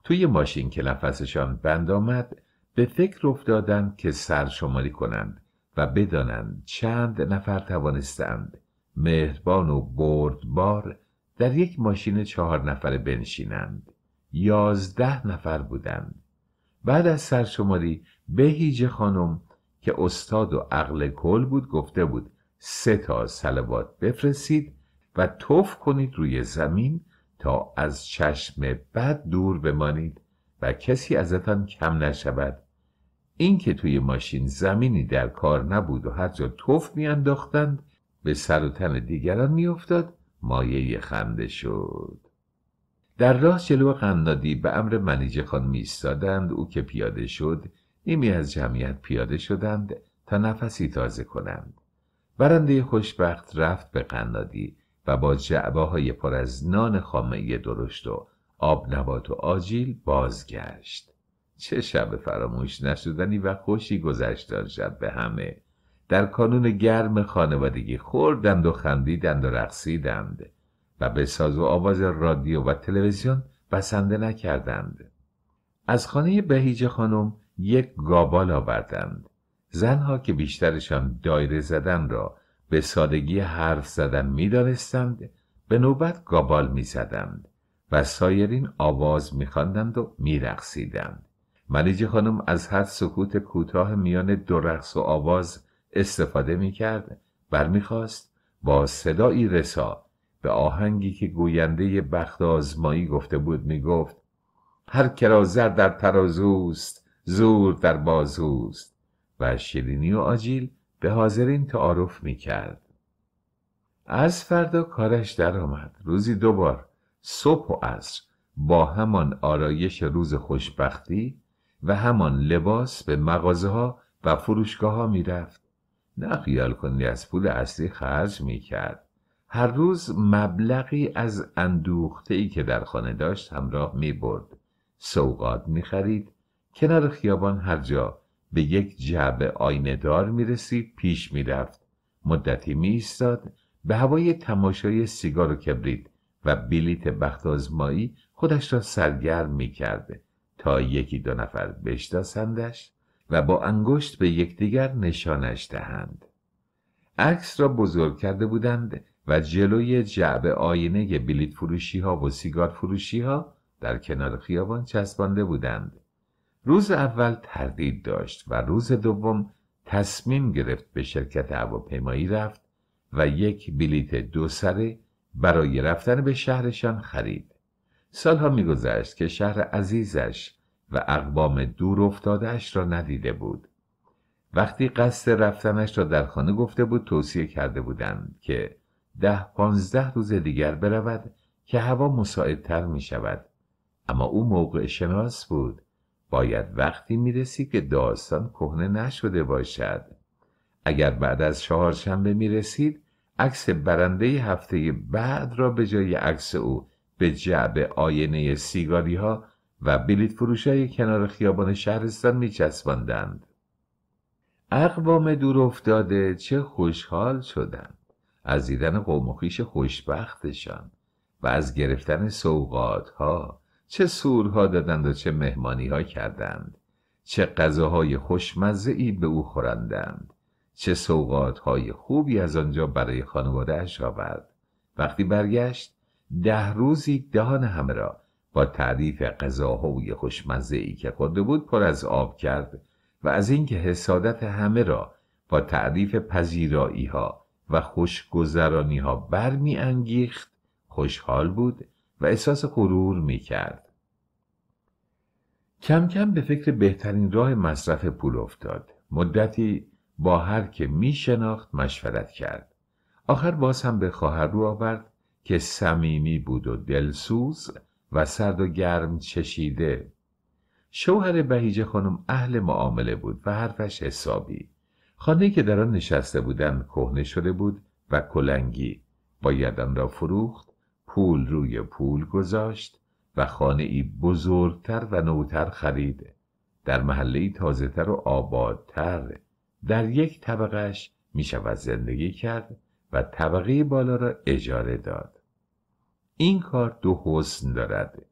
توی ماشین که نفسشان بند آمد به فکر افتادند که سرشماری کنند و بدانند چند نفر توانستند مهربان و بردبار در یک ماشین چهار نفره بنشینند یازده نفر بودند بعد از سرشماری بهیج خانم که استاد و عقل کل بود گفته بود سه تا سلوات بفرستید و توف کنید روی زمین تا از چشم بد دور بمانید و کسی ازتان کم نشود اینکه توی ماشین زمینی در کار نبود و هر جا توف میانداختند به سر و تن دیگران میافتاد مایه خنده شد در راه جلو قنادی به امر منیجه خان میستادند او که پیاده شد نیمی از جمعیت پیاده شدند تا نفسی تازه کنند برنده خوشبخت رفت به قنادی و با جعبه های پر از نان خامه درشت و آب نبات و آجیل بازگشت چه شب فراموش نشدنی و خوشی گذشت آن شب به همه در کانون گرم خانوادگی خوردند و خندیدند و رقصیدند و به ساز و آواز رادیو و تلویزیون بسنده نکردند از خانه بهیج خانم یک گابال آوردند زنها که بیشترشان دایره زدن را به سادگی حرف زدن میدانستند به نوبت گابال میزدند و سایرین آواز میخواندند و میرقصیدند ملیج خانم از هر سکوت کوتاه میان دو رقص و آواز استفاده میکرد برمیخواست با صدایی رسا به آهنگی که گوینده بخت آزمایی گفته بود گفت هر کرا زر در ترازوست زور در بازوست و شیرینی و آجیل به حاضرین تعارف کرد از فردا کارش درآمد روزی دوبار صبح و عصر با همان آرایش روز خوشبختی و همان لباس به مغازه ها و فروشگاه ها می رفت. نه خیال کنی از پول اصلی خرج می کرد. هر روز مبلغی از اندوخته ای که در خانه داشت همراه می برد. سوقات می خرید. کنار خیابان هر جا به یک جعبه آینه دار می رسید پیش می رفت. مدتی می ایستاد به هوای تماشای سیگار و کبریت و بلیت بخت آزمایی خودش را سرگرم می کرده تا یکی دو نفر بشناسندش و با انگشت به یکدیگر نشانش دهند عکس را بزرگ کرده بودند و جلوی جعبه آینه بلیت فروشی ها و سیگار فروشی ها در کنار خیابان چسبانده بودند. روز اول تردید داشت و روز دوم تصمیم گرفت به شرکت هواپیمایی رفت و یک بلیت دو سره برای رفتن به شهرشان خرید. سالها میگذشت که شهر عزیزش و اقوام دور افتادهش را ندیده بود. وقتی قصد رفتنش را در خانه گفته بود توصیه کرده بودند که ده پانزده روز دیگر برود که هوا مساعدتر می شود اما او موقع شناس بود باید وقتی می رسی که داستان کهنه نشده باشد اگر بعد از چهارشنبه رسید عکس برنده هفته بعد را به جای عکس او به جعب آینه سیگاری ها و بلیت فروش های کنار خیابان شهرستان می چسبندند اقوام دور افتاده چه خوشحال شدند. از دیدن قوم و خوشبختشان و از گرفتن سوقات ها چه ها دادند و چه مهمانی ها کردند چه غذاهای خوشمزه ای به او خوراندند چه سوقات های خوبی از آنجا برای خانواده اش آورد وقتی برگشت ده روزی دهان همه را با تعریف غذاهای خوشمزه ای که خورده بود پر از آب کرد و از اینکه حسادت همه را با تعریف پذیرایی ها و خوشگذرانی ها بر می انگیخت خوشحال بود و احساس غرور می کرد. کم کم به فکر بهترین راه مصرف پول افتاد. مدتی با هر که می شناخت مشورت کرد. آخر باز هم به خواهر رو آورد که صمیمی بود و دلسوز و سرد و گرم چشیده. شوهر بهیجه خانم اهل معامله بود و حرفش حسابی. خانه که در آن نشسته بودم کهنه شده بود و کلنگی باید آن را فروخت پول روی پول گذاشت و خانه ای بزرگتر و نوتر خرید در محله ای تازهتر و آبادتر در یک طبقش می شود زندگی کرد و طبقه بالا را اجاره داد این کار دو حسن دارد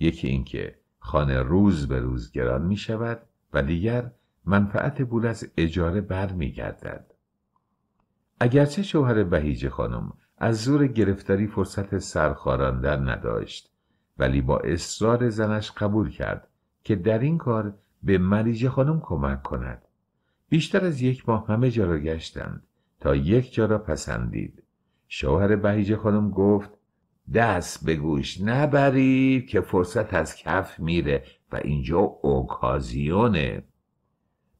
یکی اینکه خانه روز به روز گران می شود و دیگر منفعت پول از اجاره گردد اگرچه شوهر بهیجه خانم از زور گرفتاری فرصت سرخاراندن نداشت ولی با اصرار زنش قبول کرد که در این کار به مریج خانم کمک کند بیشتر از یک ماه همه جا را گشتند تا یک جا را پسندید شوهر بهیج خانم گفت دست به گوش نبرید که فرصت از کف میره و اینجا اوکازیونه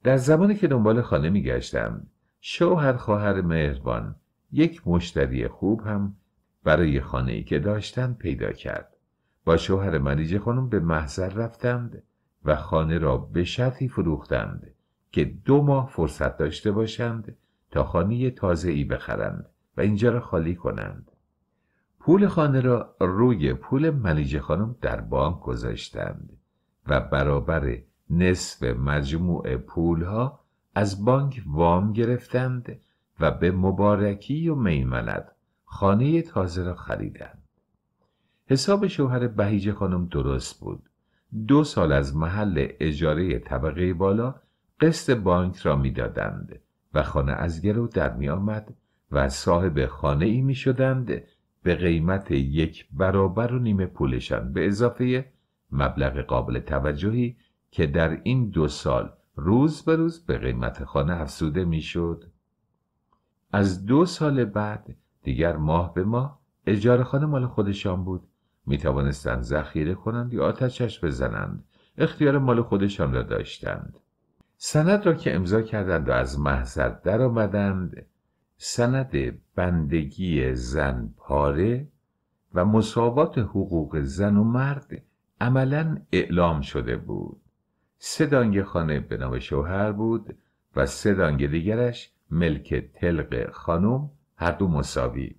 در زمانی که دنبال خانه می گشتم شوهر خواهر مهربان یک مشتری خوب هم برای خانه ای که داشتند پیدا کرد با شوهر مریجه خانم به محضر رفتند و خانه را به شرطی فروختند که دو ماه فرصت داشته باشند تا خانه تازه ای بخرند و اینجا را خالی کنند پول خانه را روی پول منیجه خانم در بانک گذاشتند و برابر نصف مجموع پولها از بانک وام گرفتند و به مبارکی و میمند خانه تازه را خریدند. حساب شوهر بهیج خانم درست بود. دو سال از محل اجاره طبقه بالا قسط بانک را میدادند و خانه از گرو در می آمد و صاحب خانه ای می شدند به قیمت یک برابر و نیم پولشان به اضافه مبلغ قابل توجهی که در این دو سال روز به روز به قیمت خانه افزوده میشد از دو سال بعد دیگر ماه به ماه اجاره خانه مال خودشان بود می توانستند ذخیره کنند یا آتشش بزنند اختیار مال خودشان را داشتند سند را که امضا کردند و از محضر در آمدند سند بندگی زن پاره و مساوات حقوق زن و مرد عملا اعلام شده بود سه دانگ خانه به نام شوهر بود و سه دانگ دیگرش ملک تلق خانم هر دو مساوی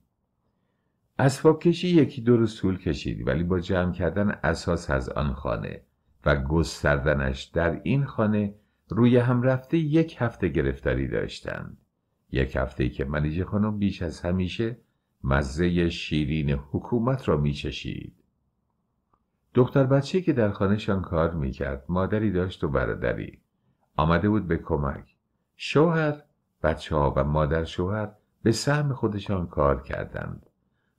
اسباب کشی یکی دو روز طول کشید ولی با جمع کردن اساس از آن خانه و گستردنش در این خانه روی هم رفته یک هفته گرفتاری داشتند یک هفته که منیژه خانم بیش از همیشه مزه شیرین حکومت را میچشید دختر بچه که در خانهشان کار میکرد مادری داشت و برادری آمده بود به کمک شوهر بچه ها و مادر شوهر به سهم خودشان کار کردند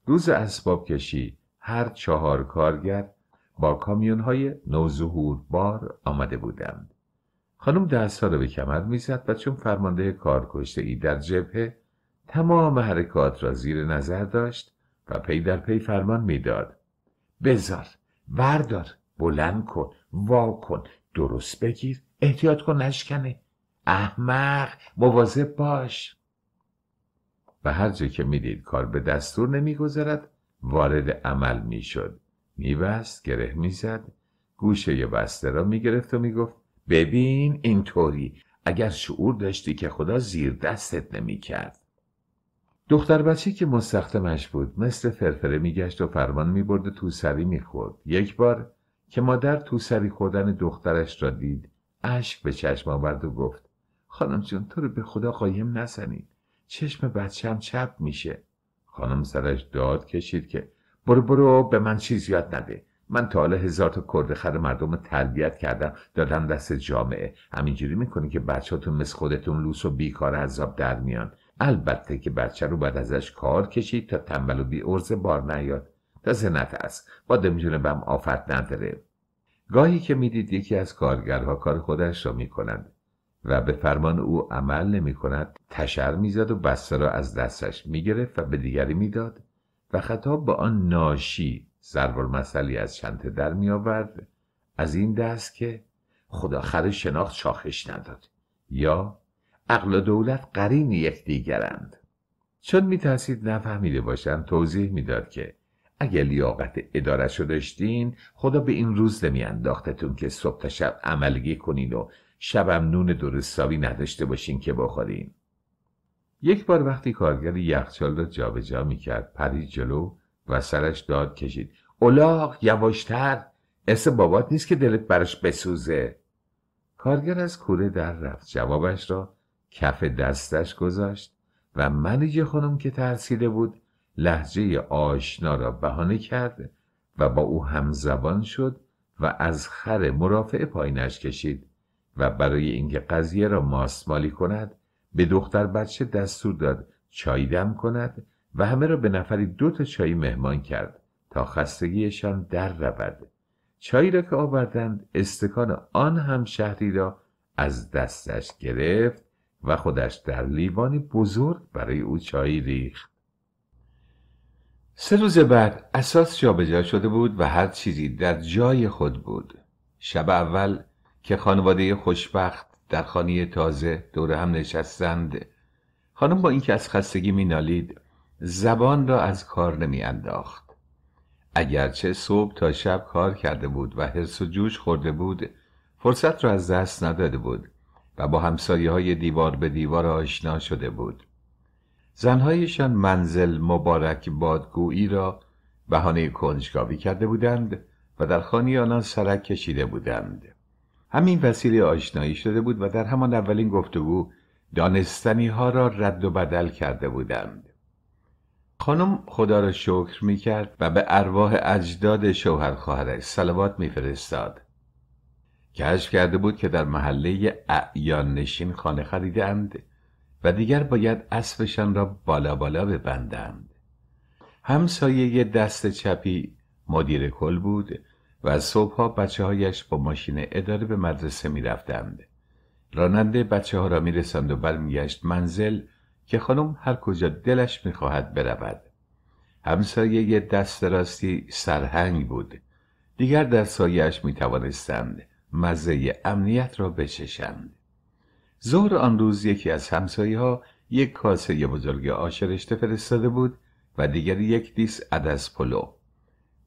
روز اسباب کشی هر چهار کارگر با کامیون های نوظهور بار آمده بودند خانم دستها را به کمر میزد و چون فرمانده کار ای در جبهه تمام حرکات را زیر نظر داشت و پی در پی فرمان میداد بزار وردار، بلند کن وا کن درست بگیر احتیاط کن نشکنه احمق مواظب باش و هر جا که میدید کار به دستور نمیگذرد وارد عمل میشد میبست گره میزد گوشه بسته را میگرفت و میگفت ببین اینطوری اگر شعور داشتی که خدا زیر دستت نمیکرد دختر بچه که مستخدمش بود مثل فرفره میگشت و فرمان میبرد و توسری میخورد یک بار که مادر توسری خوردن دخترش را دید اشک به چشم آورد و گفت خانم جون تو رو به خدا قایم نزنید چشم هم چپ میشه خانم سرش داد کشید که برو برو به من چیز یاد نده من تا حالا هزار تا کرده مردم رو تربیت کردم دادم دست جامعه همینجوری میکنی که بچهاتون مثل خودتون لوس و بیکار عذاب در میان البته که بچه رو بعد ازش کار کشید تا تنبل و بی ارز بار نیاد تا زنت است با میتونه بم آفت نداره گاهی که میدید یکی از کارگرها کار خودش را میکند و به فرمان او عمل نمی کند تشر میزد و بسته را از دستش میگرفت و به دیگری میداد و خطاب با آن ناشی ضربالمثلی از چنته در می آورد از این دست که خدا خر شناخت شاخش نداد یا عقل و دولت قرین یکدیگرند چون میترسید نفهمیده باشند توضیح میداد که اگر لیاقت اداره رو داشتین خدا به این روز انداختتون که صبح تا شب عملگی کنین و شبم نون درستاوی نداشته باشین که بخورین یک بار وقتی کارگر یخچال را جابجا میکرد پری جلو و سرش داد کشید اولاغ یواشتر اسم بابات نیست که دلت براش بسوزه کارگر از کوره در رفت جوابش را کف دستش گذاشت و منیجه خانم که ترسیده بود لحجه آشنا را بهانه کرد و با او همزبان شد و از خر مرافعه پایینش کشید و برای اینکه قضیه را ماسمالی کند به دختر بچه دستور داد چای دم کند و همه را به نفری دو تا چای مهمان کرد تا خستگیشان در رود چایی را که آوردند استکان آن هم شهری را از دستش گرفت و خودش در لیوانی بزرگ برای او چای ریخت سه روز بعد اساس جابجا شده بود و هر چیزی در جای خود بود شب اول که خانواده خوشبخت در خانه تازه دور هم نشستند خانم با اینکه از خستگی مینالید زبان را از کار نمیانداخت اگرچه صبح تا شب کار کرده بود و حرس و جوش خورده بود فرصت را از دست نداده بود و با همسایه های دیوار به دیوار آشنا شده بود زنهایشان منزل مبارک بادگویی را بهانه کنجکاوی کرده بودند و در خانه آنان سرک کشیده بودند همین وسیله آشنایی شده بود و در همان اولین گفتگو دانستنی ها را رد و بدل کرده بودند خانم خدا را شکر می کرد و به ارواح اجداد شوهر خواهرش سلوات می فرستاد کشف کرده بود که در محله اعیان نشین خانه خریدند و دیگر باید اسبشان را بالا بالا ببندند همسایه دست چپی مدیر کل بود و از صبحها بچه هایش با ماشین اداره به مدرسه می رفتند. راننده بچه ها را می رسند و برمیگشت منزل که خانم هر کجا دلش می خواهد برود. همسایه دست راستی سرهنگ بود. دیگر در سایهش می توانستند مزه امنیت را بچشند ظهر آن روز یکی از همسایه ها یک کاسه بزرگ آش فرستاده بود و دیگری یک دیس عدس پلو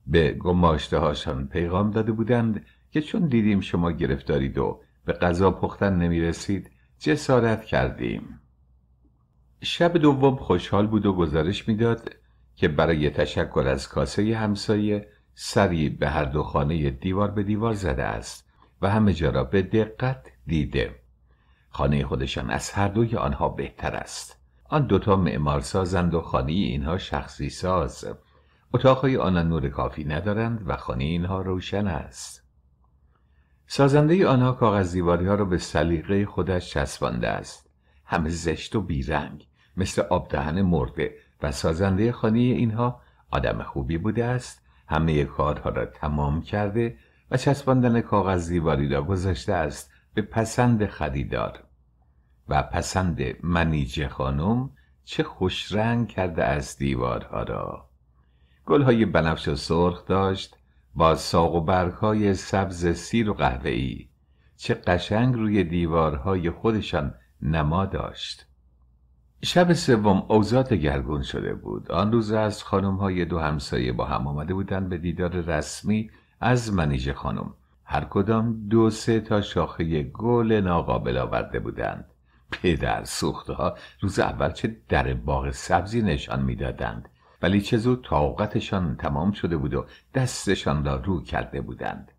به گماشته هاشان پیغام داده بودند که چون دیدیم شما گرفتارید و به غذا پختن نمی رسید جسارت کردیم شب دوم خوشحال بود و گزارش میداد که برای تشکر از کاسه همسایه سری به هر دو خانه دیوار به دیوار زده است و همه جا را به دقت دیده خانه خودشان از هر دوی آنها بهتر است آن دوتا معمار سازند و خانه اینها شخصی ساز اتاقهای آنها نور کافی ندارند و خانه اینها روشن است سازنده آنها کاغذ دیواری ها را به سلیقه خودش چسبانده است همه زشت و بیرنگ مثل آبدهن مرده و سازنده خانه اینها آدم خوبی بوده است همه کارها را تمام کرده و چسباندن کاغذ را گذاشته است به پسند خریدار و پسند منیجه خانم چه خوش رنگ کرده از دیوارها را گلهای بنفش و سرخ داشت با ساق و برگهای سبز سیر و قهوه‌ای چه قشنگ روی دیوارهای خودشان نما داشت شب سوم اوضاع گرگون شده بود آن روز از خانم های دو همسایه با هم آمده بودند به دیدار رسمی از منیژه خانم هر کدام دو سه تا شاخه گل ناقابل آورده بودند پدر سوخته ها روز اول چه در باغ سبزی نشان میدادند ولی چه زود طاقتشان تمام شده بود و دستشان را رو کرده بودند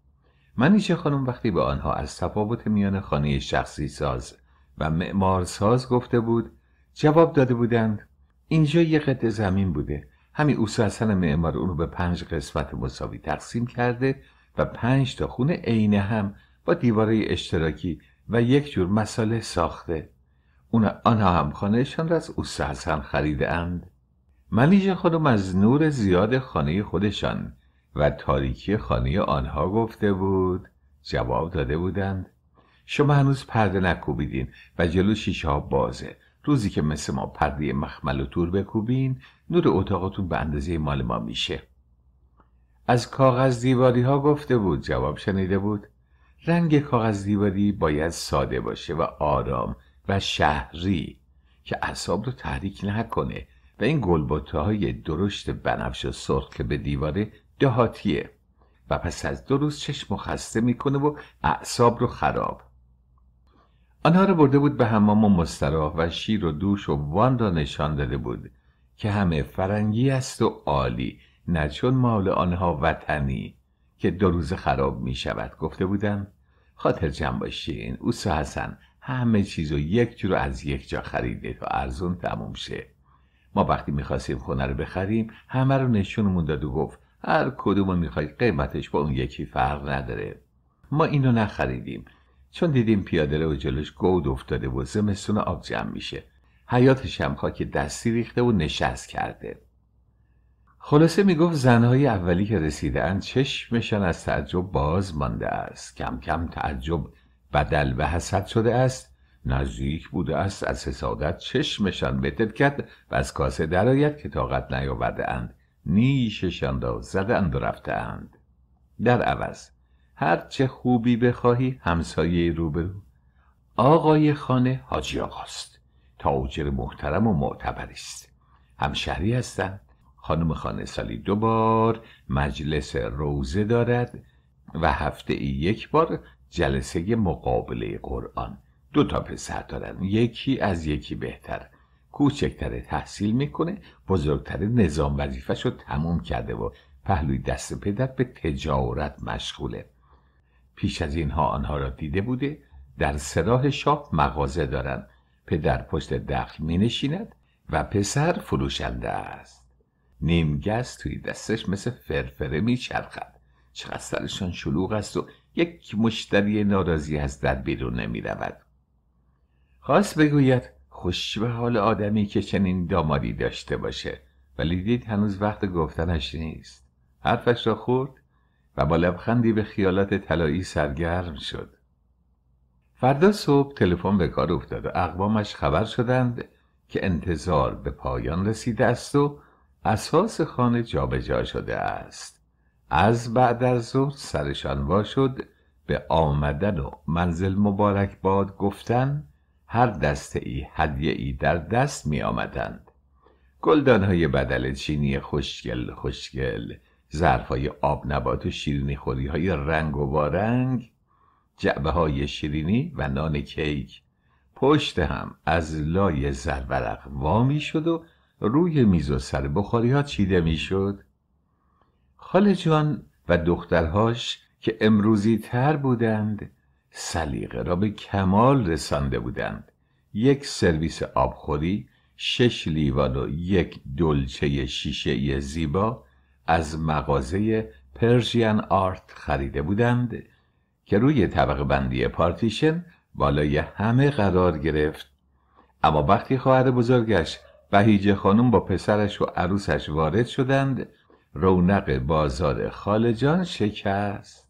منیژه خانم وقتی به آنها از تفاوت میان خانه شخصی ساز و ساز گفته بود جواب داده بودند اینجا یه قطه زمین بوده همین اوسو معمار اون رو به پنج قسمت مساوی تقسیم کرده و پنج تا خونه عین هم با دیواره اشتراکی و یک جور مساله ساخته اون آنها هم خانهشان را از اوسو خریده اند ملیج خودم از نور زیاد خانه خودشان و تاریکی خانه آنها گفته بود جواب داده بودند شما هنوز پرده نکوبیدین و جلو شیشه ها بازه روزی که مثل ما پرده مخمل و تور بکوبین نور اتاقتون به اندازه مال ما میشه از کاغذ دیواری ها گفته بود جواب شنیده بود رنگ کاغذ دیواری باید ساده باشه و آرام و شهری که اعصاب رو تحریک نکنه و این گلبوته های درشت بنفش و سرخ که به دیواره دهاتیه و پس از دو روز چشم خسته میکنه و اعصاب رو خراب آنها را برده بود به حمام و مستراح و شیر و دوش و وان را نشان داده بود که همه فرنگی است و عالی نه چون مال آنها وطنی که دو روز خراب می شود گفته بودم خاطر جمع باشین اوسو حسن همه چیز و یک جور از یک جا خریده تا ارزون تموم شه ما وقتی میخواستیم خونه رو بخریم همه رو نشونمون داد و گفت هر کدوم میخواید قیمتش با اون یکی فرق نداره ما اینو نخریدیم چون دیدیم پیاده و جلوش گود افتاده و زمستون آب جمع میشه حیاتش هم که دستی ریخته و نشست کرده خلاصه میگفت زنهای اولی که رسیدن چشمشان از تعجب باز مانده است کم کم تعجب بدل به حسد شده است نزدیک بوده است از حسادت چشمشان به کرد و از کاسه درآید که طاقت نیاورده اند نیششان را زدند و رفتهاند در عوض هر چه خوبی بخواهی همسایه روبرو آقای خانه حاجی آقاست تاجر محترم و معتبر است همشهری هستند خانم خانه سالی دو بار مجلس روزه دارد و هفته ای یک بار جلسه مقابله قرآن دو تا پسر دارن یکی از یکی بهتر کوچکتر تحصیل میکنه بزرگتر نظام وظیفه شد تموم کرده و پهلوی دست پدر به تجارت مشغوله پیش از اینها آنها را دیده بوده در سراح شاپ مغازه دارند پدر پشت دخل می نشیند و پسر فروشنده است نیمگز توی دستش مثل فرفره می چرخد چقدر سرشان شلوغ است و یک مشتری ناراضی از در بیرون نمی رود خواست بگوید خوش به حال آدمی که چنین دامادی داشته باشه ولی دید هنوز وقت گفتنش نیست حرفش را خورد و با لبخندی به خیالات طلایی سرگرم شد فردا صبح تلفن به کار افتاد و اقوامش خبر شدند که انتظار به پایان رسیده است و اساس خانه جابجا شده است از بعد از ظهر سرشان وا شد به آمدن و منزل مبارک باد گفتن هر دسته ای هدیه ای در دست می آمدند گلدان های بدل چینی خوشگل خوشگل ظرفهای آب نبات و شیرینی خوری های رنگ و بارنگ جعبه های شیرینی و نان کیک پشت هم از لای زرورق وا می شد و روی میز و سر بخاری ها چیده می شد خاله جان و دخترهاش که امروزی تر بودند سلیقه را به کمال رسانده بودند یک سرویس آبخوری شش لیوان و یک دلچه شیشه زیبا از مغازه پرژین آرت خریده بودند که روی طبق بندی پارتیشن بالای همه قرار گرفت اما وقتی خواهر بزرگش بهیج خانم با پسرش و عروسش وارد شدند رونق بازار خالجان شکست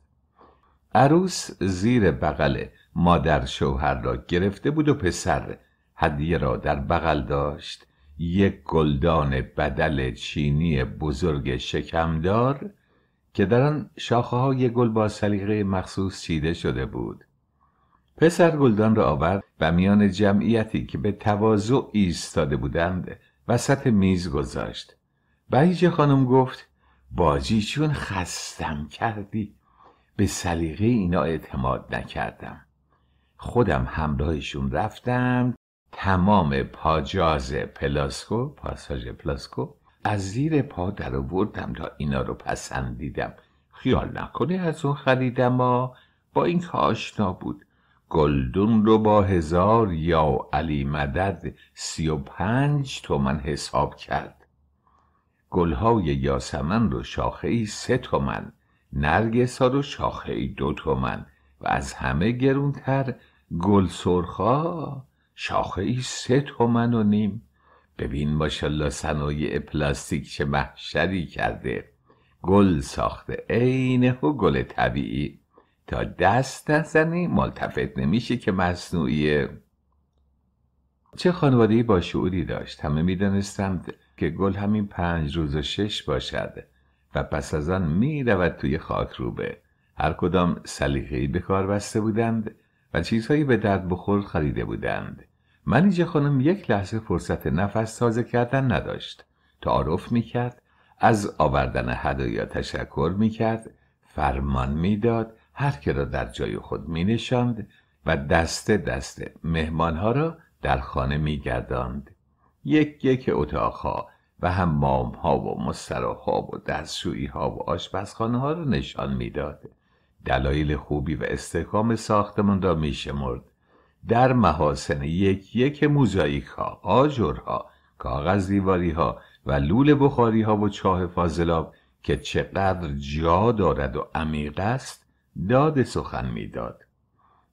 عروس زیر بغل مادر شوهر را گرفته بود و پسر هدیه را در بغل داشت یک گلدان بدل چینی بزرگ شکمدار که در آن شاخه های گل با سلیقه مخصوص چیده شده بود پسر گلدان را آورد و میان جمعیتی که به تواضع ایستاده بودند وسط میز گذاشت بهیج خانم گفت باجی چون خستم کردی به سلیقه اینا اعتماد نکردم خودم همراهشون رفتم تمام پاجاز پلاسکو پاساژ پلاسکو از زیر پا در آوردم تا اینا رو پسندیدم خیال نکنه از اون خریدم ها با این که آشنا بود گلدون رو با هزار یا علی مدد سی و پنج تومن حساب کرد گلهای یاسمن رو شاخه ای سه تومن نرگس رو شاخه ای دو تومن و از همه گرونتر گل سرخا شاخه ای سه تومن و نیم ببین ماشالله صنایع پلاستیک چه محشری کرده گل ساخته عینه و گل طبیعی تا دست نزنی ملتفت نمیشه که مصنوعیه چه خانواده با شعوری داشت همه میدانستند که گل همین پنج روز و شش باشد و پس از آن می رود توی خاک هر کدام سلیخهی به کار بسته بودند و چیزهایی به درد بخور خریده بودند منیجه خانم یک لحظه فرصت نفس تازه کردن نداشت تعارف میکرد از آوردن هدایا تشکر میکرد فرمان میداد هر که را در جای خود مینشاند و دست دسته مهمانها را در خانه میگرداند یک یک اتاقها و هم ها و مستراها و دستشویی ها و آشپزخانه ها را نشان میداد دلایل خوبی و استحکام ساختمان را میشمرد در محاسن یک یک موزاییک ها آجرها کاغذ دیواری ها و لول بخاری ها و چاه فاضلاب که چقدر جا دارد و عمیق است داد سخن میداد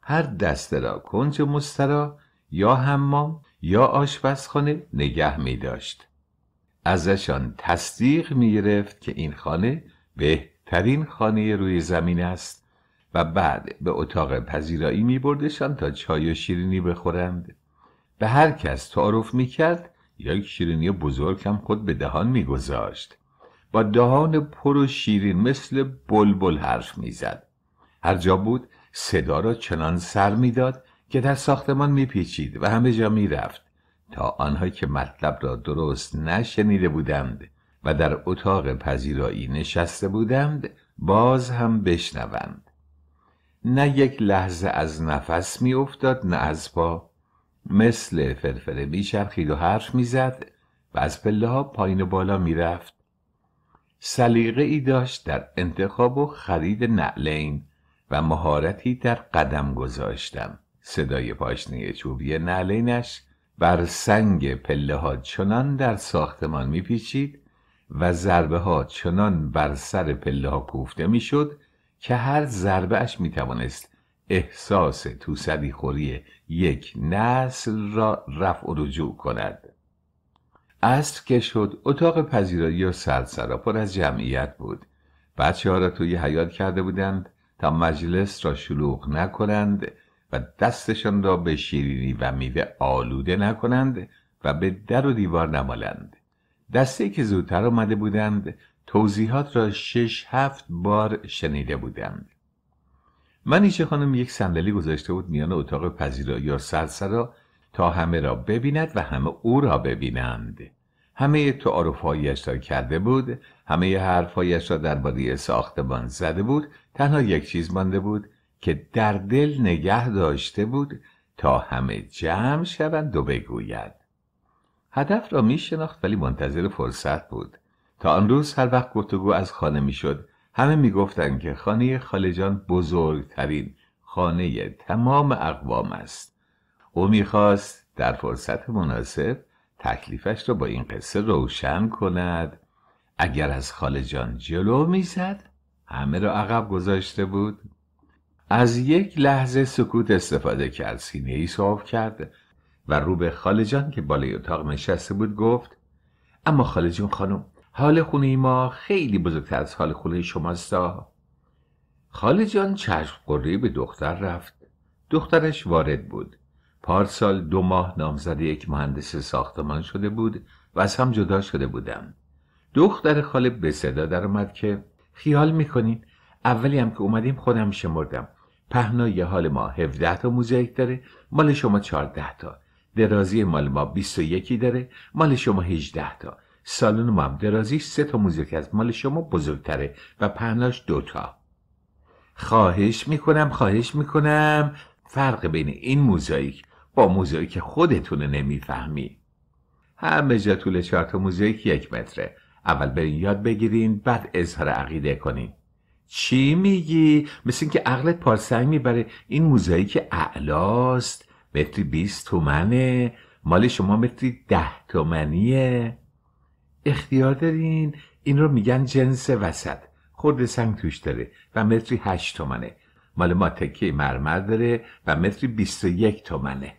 هر دسته را کنج مسترا یا حمام یا آشپزخانه نگه می داشت ازشان تصدیق می که این خانه بهترین خانه روی زمین است و بعد به اتاق پذیرایی می بردشان تا چای و شیرینی بخورند به هر کس تعارف می کرد یک شیرینی بزرگ هم خود به دهان می گذاشت با دهان پر و شیرین مثل بلبل حرف می زد هر جا بود صدا را چنان سر می داد که در ساختمان می پیچید و همه جا می رفت تا آنها که مطلب را درست نشنیده بودند و در اتاق پذیرایی نشسته بودند باز هم بشنوند نه یک لحظه از نفس میافتاد نه از پا مثل فرفره میچرخید و حرف میزد و از پله ها پایین و بالا میرفت سلیقه ای داشت در انتخاب و خرید نعلین و مهارتی در قدم گذاشتم صدای پاشنه چوبی نعلینش بر سنگ پله ها چنان در ساختمان میپیچید و ضربه ها چنان بر سر پله ها کوفته میشد که هر می میتوانست احساس توسری خوری یک نسل را رفع و رجوع کند عصر که شد اتاق پذیرایی و سرسرا پر از جمعیت بود بچه ها را توی حیات کرده بودند تا مجلس را شلوغ نکنند و دستشان را به شیرینی و میوه آلوده نکنند و به در و دیوار نمالند دسته که زودتر آمده بودند توضیحات را شش هفت بار شنیده بودم منیشه خانم یک صندلی گذاشته بود میان اتاق پذیرایی یا سرسرا تا همه را ببیند و همه او را ببینند همه تعارفهایش را کرده بود همه حرفهایش را درباره ساختمان زده بود تنها یک چیز مانده بود که در دل نگه داشته بود تا همه جمع شوند و بگوید هدف را می شناخت ولی منتظر فرصت بود تا آن روز هر وقت گفتگو از خانه میشد همه میگفتند که خانه خالجان بزرگترین خانه تمام اقوام است او میخواست در فرصت مناسب تکلیفش را با این قصه روشن کند اگر از خالجان جلو میزد همه را عقب گذاشته بود از یک لحظه سکوت استفاده کرد سینه ای صاف کرد و رو به خالجان که بالای اتاق نشسته بود گفت اما خالجون خانم حال خونه ما خیلی بزرگتر از حال خونه شماستا جان چشم قره به دختر رفت دخترش وارد بود پارسال دو ماه نامزده یک مهندس ساختمان شده بود و از هم جدا شده بودم دختر خاله به صدا اومد که خیال میکنین اولی هم که اومدیم خودم شمردم پهنای حال ما 17 تا موزیک داره مال شما 14 تا درازی مال ما 21 داره مال شما 18 تا سالن ما درازیش سه تا موزیک از مال شما بزرگتره و پهناش دوتا خواهش میکنم خواهش میکنم فرق بین این موزاییک با موزاییک خودتونه نمیفهمی همه جا طول چهار تا موزاییک یک متره اول برین یاد بگیرین بعد اظهار عقیده کنین چی میگی؟ مثل اینکه عقلت پارسنگ میبره این موزاییک اعلاست متری بیست تومنه مال شما متری ده تومنیه اختیار دارین این رو میگن جنس وسط خورد سنگ توش داره و متری هشت تومنه مال ما تکه مرمر داره و متری بیست و یک تومنه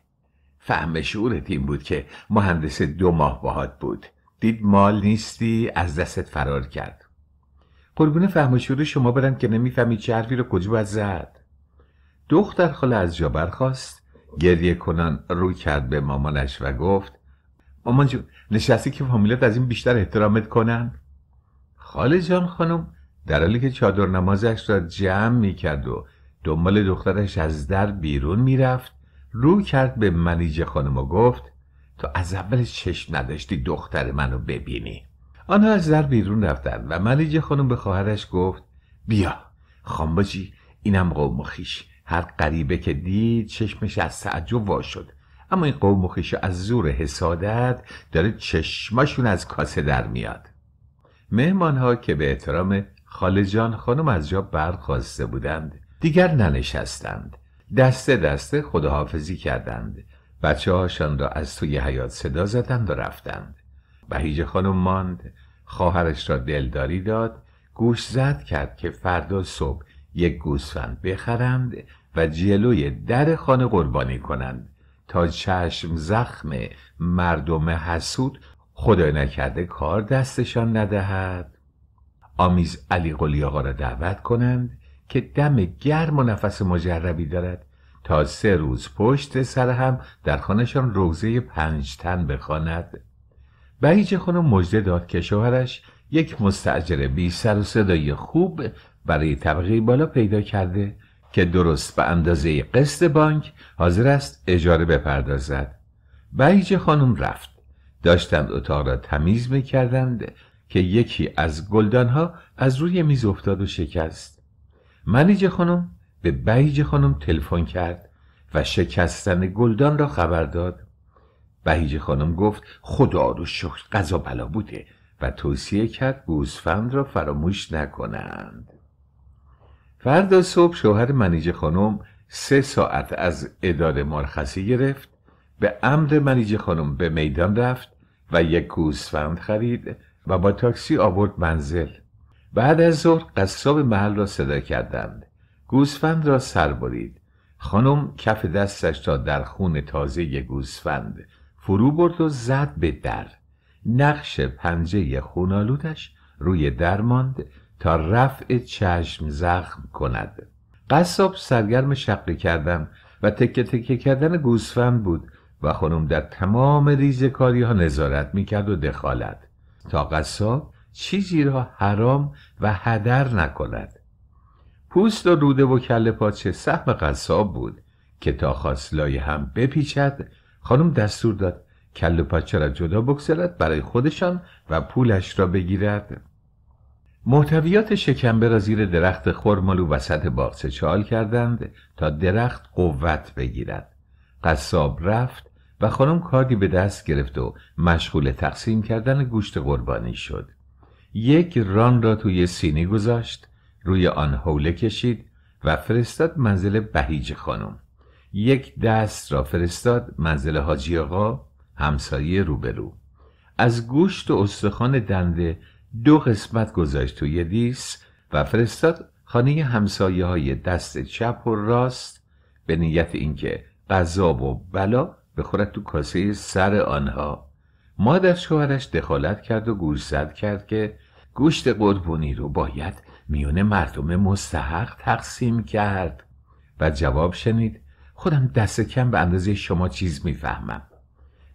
فهم شعورت این بود که مهندس دو ماه باهات بود دید مال نیستی از دستت فرار کرد قربون فهم شعور شما برند که نمیفهمی چه حرفی رو کجا باید زد دختر خاله از جا برخواست گریه کنان رو کرد به مامانش و گفت مامان نشستی که فامیلات از این بیشتر احترامت کنن خاله جان خانم در حالی که چادر نمازش را جمع می کرد و دنبال دخترش از در بیرون میرفت رو کرد به منیج خانم و گفت تو از اول چشم نداشتی دختر منو ببینی آنها از در بیرون رفتن و ملیجه خانم به خواهرش گفت بیا خانباجی اینم قوم خیش هر غریبه که دید چشمش از تعجب وا شد اما این قوم و از زور حسادت داره چشماشون از کاسه در میاد مهمان ها که به احترام خالجان خانم از جا برخواسته بودند دیگر ننشستند دسته دسته خداحافظی کردند بچه هاشان را از توی حیات صدا زدند و رفتند بهیج خانم ماند خواهرش را دلداری داد گوش زد کرد که فردا صبح یک گوسفند بخرند و جلوی در خانه قربانی کنند تا چشم زخم مردم حسود خدای نکرده کار دستشان ندهد آمیز علی قلی آقا را دعوت کنند که دم گرم و نفس مجربی دارد تا سه روز پشت سر هم در خانهشان روزه تن بخواند بهیج خانم مژده داد که شوهرش یک مستجر بی سر و صدای خوب برای طبقه بالا پیدا کرده که درست به اندازه قسط بانک حاضر است اجاره بپردازد بهیج خانم رفت داشتند اتاق را تمیز میکردند که یکی از گلدانها از روی میز افتاد و شکست منیج خانم به بهیج خانم تلفن کرد و شکستن گلدان را خبر داد بهیج خانم گفت خدا رو شکر غذا بلا بوده و توصیه کرد گوسفند را فراموش نکنند فردا صبح شوهر منیجه خانم سه ساعت از اداره مرخصی گرفت به امر منیجه خانم به میدان رفت و یک گوسفند خرید و با تاکسی آورد منزل بعد از ظهر قصاب محل را صدا کردند گوسفند را سر برید خانم کف دستش را در خون تازه گوسفند فرو برد و زد به در نقش پنجه خونالودش روی در ماند تا رفع چشم زخم کند قصاب سرگرم شقی کردن و تکه تکه کردن گوسفند بود و خانم در تمام ریز کاری ها نظارت میکرد و دخالت تا قصاب چیزی را حرام و هدر نکند پوست و روده و کل پاچه سهم قصاب بود که تا خواست لایه هم بپیچد خانم دستور داد کل پاچه را جدا بگذارد برای خودشان و پولش را بگیرد محتویات شکمبه را زیر درخت خرمالو وسط باغچه چال کردند تا درخت قوت بگیرد قصاب رفت و خانم کاردی به دست گرفت و مشغول تقسیم کردن گوشت قربانی شد یک ران را توی سینی گذاشت روی آن حوله کشید و فرستاد منزل بهیج خانم یک دست را فرستاد منزل حاجی آقا همسایه روبرو از گوشت و استخوان دنده دو قسمت گذاشت توی دیس و فرستاد خانه همسایه های دست چپ و راست به نیت اینکه غذا و بلا بخورد تو کاسه سر آنها مادر شوهرش دخالت کرد و گوشزد کرد که گوشت قربونی رو باید میون مردم مستحق تقسیم کرد و جواب شنید خودم دست کم به اندازه شما چیز میفهمم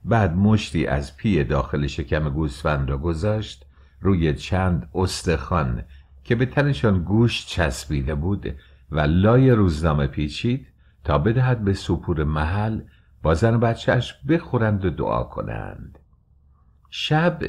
بعد مشتی از پی داخل شکم گوسفند را گذاشت روی چند استخوان که به تنشان گوش چسبیده بود و لای روزنامه پیچید تا بدهد به سپور محل با زن و بچهش بخورند و دعا کنند شب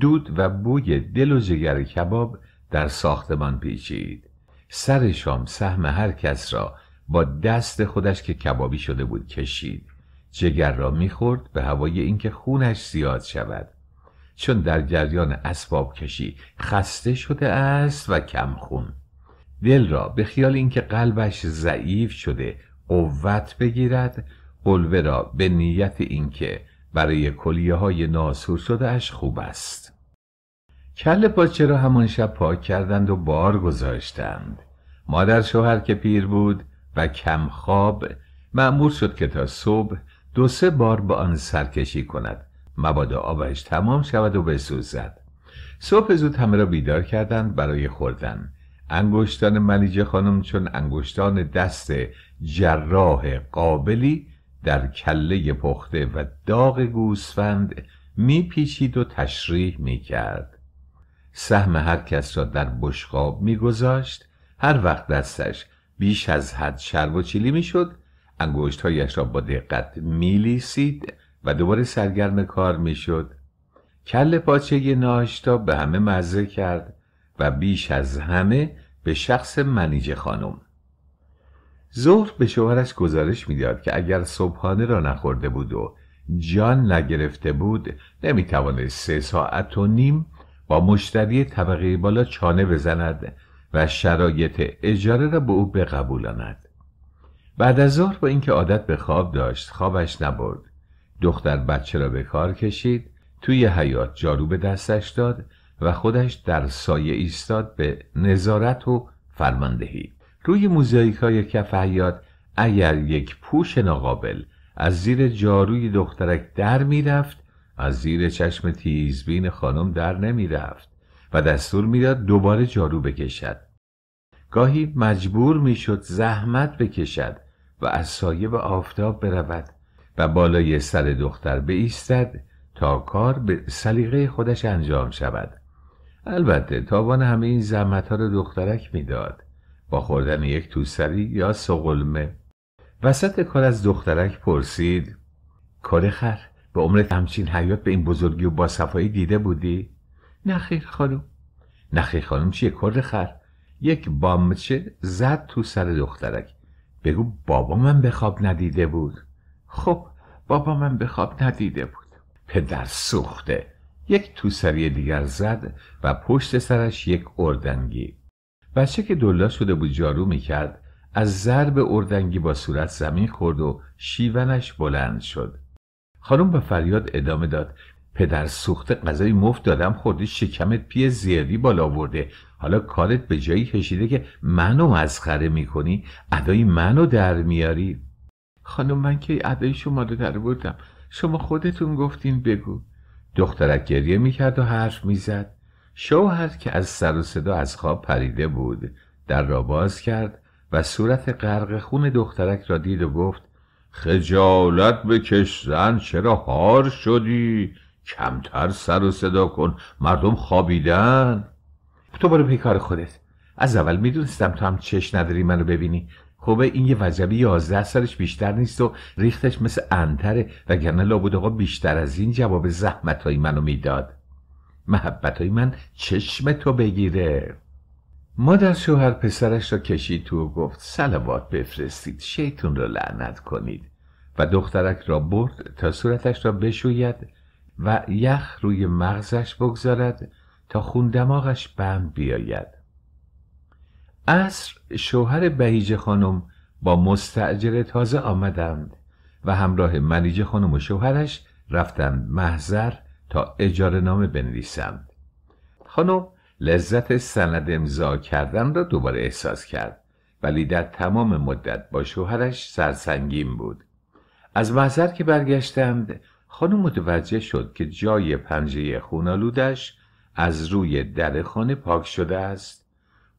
دود و بوی دل و جگر کباب در ساختمان پیچید سر شام سهم هر کس را با دست خودش که کبابی شده بود کشید جگر را میخورد به هوای اینکه خونش زیاد شود چون در جریان اسباب کشی خسته شده است و کم خون دل را به خیال اینکه قلبش ضعیف شده قوت بگیرد قلوه را به نیت اینکه برای کلیه های ناسور شده اش خوب است کل پاچه را همان شب پاک کردند و بار گذاشتند مادر شوهر که پیر بود و کم خواب معمور شد که تا صبح دو سه بار به با آن سرکشی کند مبادا آبش تمام شود و بسوزد صبح زود همه را بیدار کردند برای خوردن انگشتان ملیجه خانم چون انگشتان دست جراح قابلی در کله پخته و داغ گوسفند میپیچید و تشریح میکرد سهم هر کس را در بشقاب میگذاشت هر وقت دستش بیش از حد شرب و چیلی میشد انگشتهایش را با دقت میلیسید و دوباره سرگرم کار میشد کل پاچه ناشتا به همه مزه کرد و بیش از همه به شخص منیجه خانم ظهر به شوهرش گزارش میداد که اگر صبحانه را نخورده بود و جان نگرفته بود نمیتوانست سه ساعت و نیم با مشتری طبقه بالا چانه بزند و شرایط اجاره را به او بقبولاند بعد از ظهر با اینکه عادت به خواب داشت خوابش نبرد دختر بچه را به کار کشید توی حیات جارو به دستش داد و خودش در سایه ایستاد به نظارت و فرماندهی روی های کف حیات اگر یک پوش ناقابل از زیر جاروی دخترک در میرفت از زیر چشم تیزبین خانم در نمیرفت و دستور میداد دوباره جارو بکشد گاهی مجبور میشد زحمت بکشد و از سایه به آفتاب برود و بالای سر دختر بایستد تا کار به سلیقه خودش انجام شود البته تاوان همه این زحمت ها رو دخترک میداد با خوردن یک توسری یا سقلمه وسط کار از دخترک پرسید کار خر به عمرت همچین حیات به این بزرگی و با دیده بودی؟ نخیر خانم نه خانم چیه کار خر یک بامچه زد تو سر دخترک بگو بابا من به خواب ندیده بود خب بابا من به خواب ندیده بود پدر سوخته یک توسری دیگر زد و پشت سرش یک اردنگی بچه که دلا شده بود جارو میکرد از ضرب اردنگی با صورت زمین خورد و شیونش بلند شد خانم به فریاد ادامه داد پدر سوخته غذای مفت دادم خوردی شکمت پی زیادی بالا آورده حالا کارت به جایی کشیده که منو مسخره میکنی ادای منو در میاری خانم من که عدای شما رو در بردم شما خودتون گفتین بگو دخترک گریه میکرد و حرف میزد شوهر که از سر و صدا از خواب پریده بود در را باز کرد و صورت غرق خون دخترک را دید و گفت خجالت بکش زن چرا هار شدی کمتر سر و صدا کن مردم خوابیدن تو برو پیکار خودت از اول میدونستم تو هم چش نداری منو ببینی خوبه این یه وجبی 11 سالش بیشتر نیست و ریختش مثل انتره وگرنه لابد آقا بیشتر از این جواب زحمت های منو میداد محبت های من چشم تو بگیره مادر شوهر پسرش را کشید تو و گفت سلوات بفرستید شیطون را لعنت کنید و دخترک را برد تا صورتش را بشوید و یخ روی مغزش بگذارد تا خون دماغش بند بیاید عصر شوهر بهیجه خانم با مستعجر تازه آمدند و همراه منیجه خانم و شوهرش رفتند محضر تا اجاره نامه بنویسند خانم لذت سند امضا کردن را دوباره احساس کرد ولی در تمام مدت با شوهرش سرسنگین بود از محضر که برگشتند خانم متوجه شد که جای پنجه خونالودش از روی در خانه پاک شده است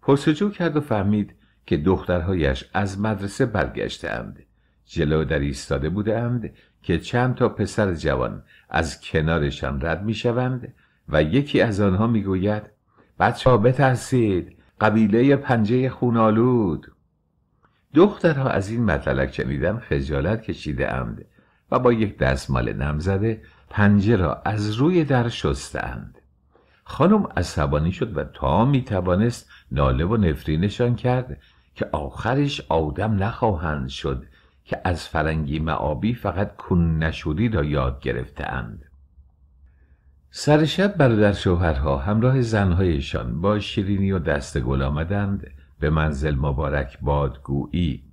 پرسجو کرد و فهمید که دخترهایش از مدرسه برگشتند جلو در ایستاده بودند که چند تا پسر جوان از کنارشان رد می شوند و یکی از آنها می گوید بچه ها بترسید قبیله پنجه خونالود دخترها از این مطلق شنیدن خجالت کشیده اند و با یک دستمال نم زده پنجه را از روی در شستند خانم عصبانی شد و تا می توانست ناله و نفرینشان کرد که آخرش آدم نخواهند شد که از فرنگی معابی فقط کن نشودی را یاد گرفتهاند. سر شب برادر شوهرها همراه زنهایشان با شیرینی و دست گل آمدند به منزل مبارک بادگویی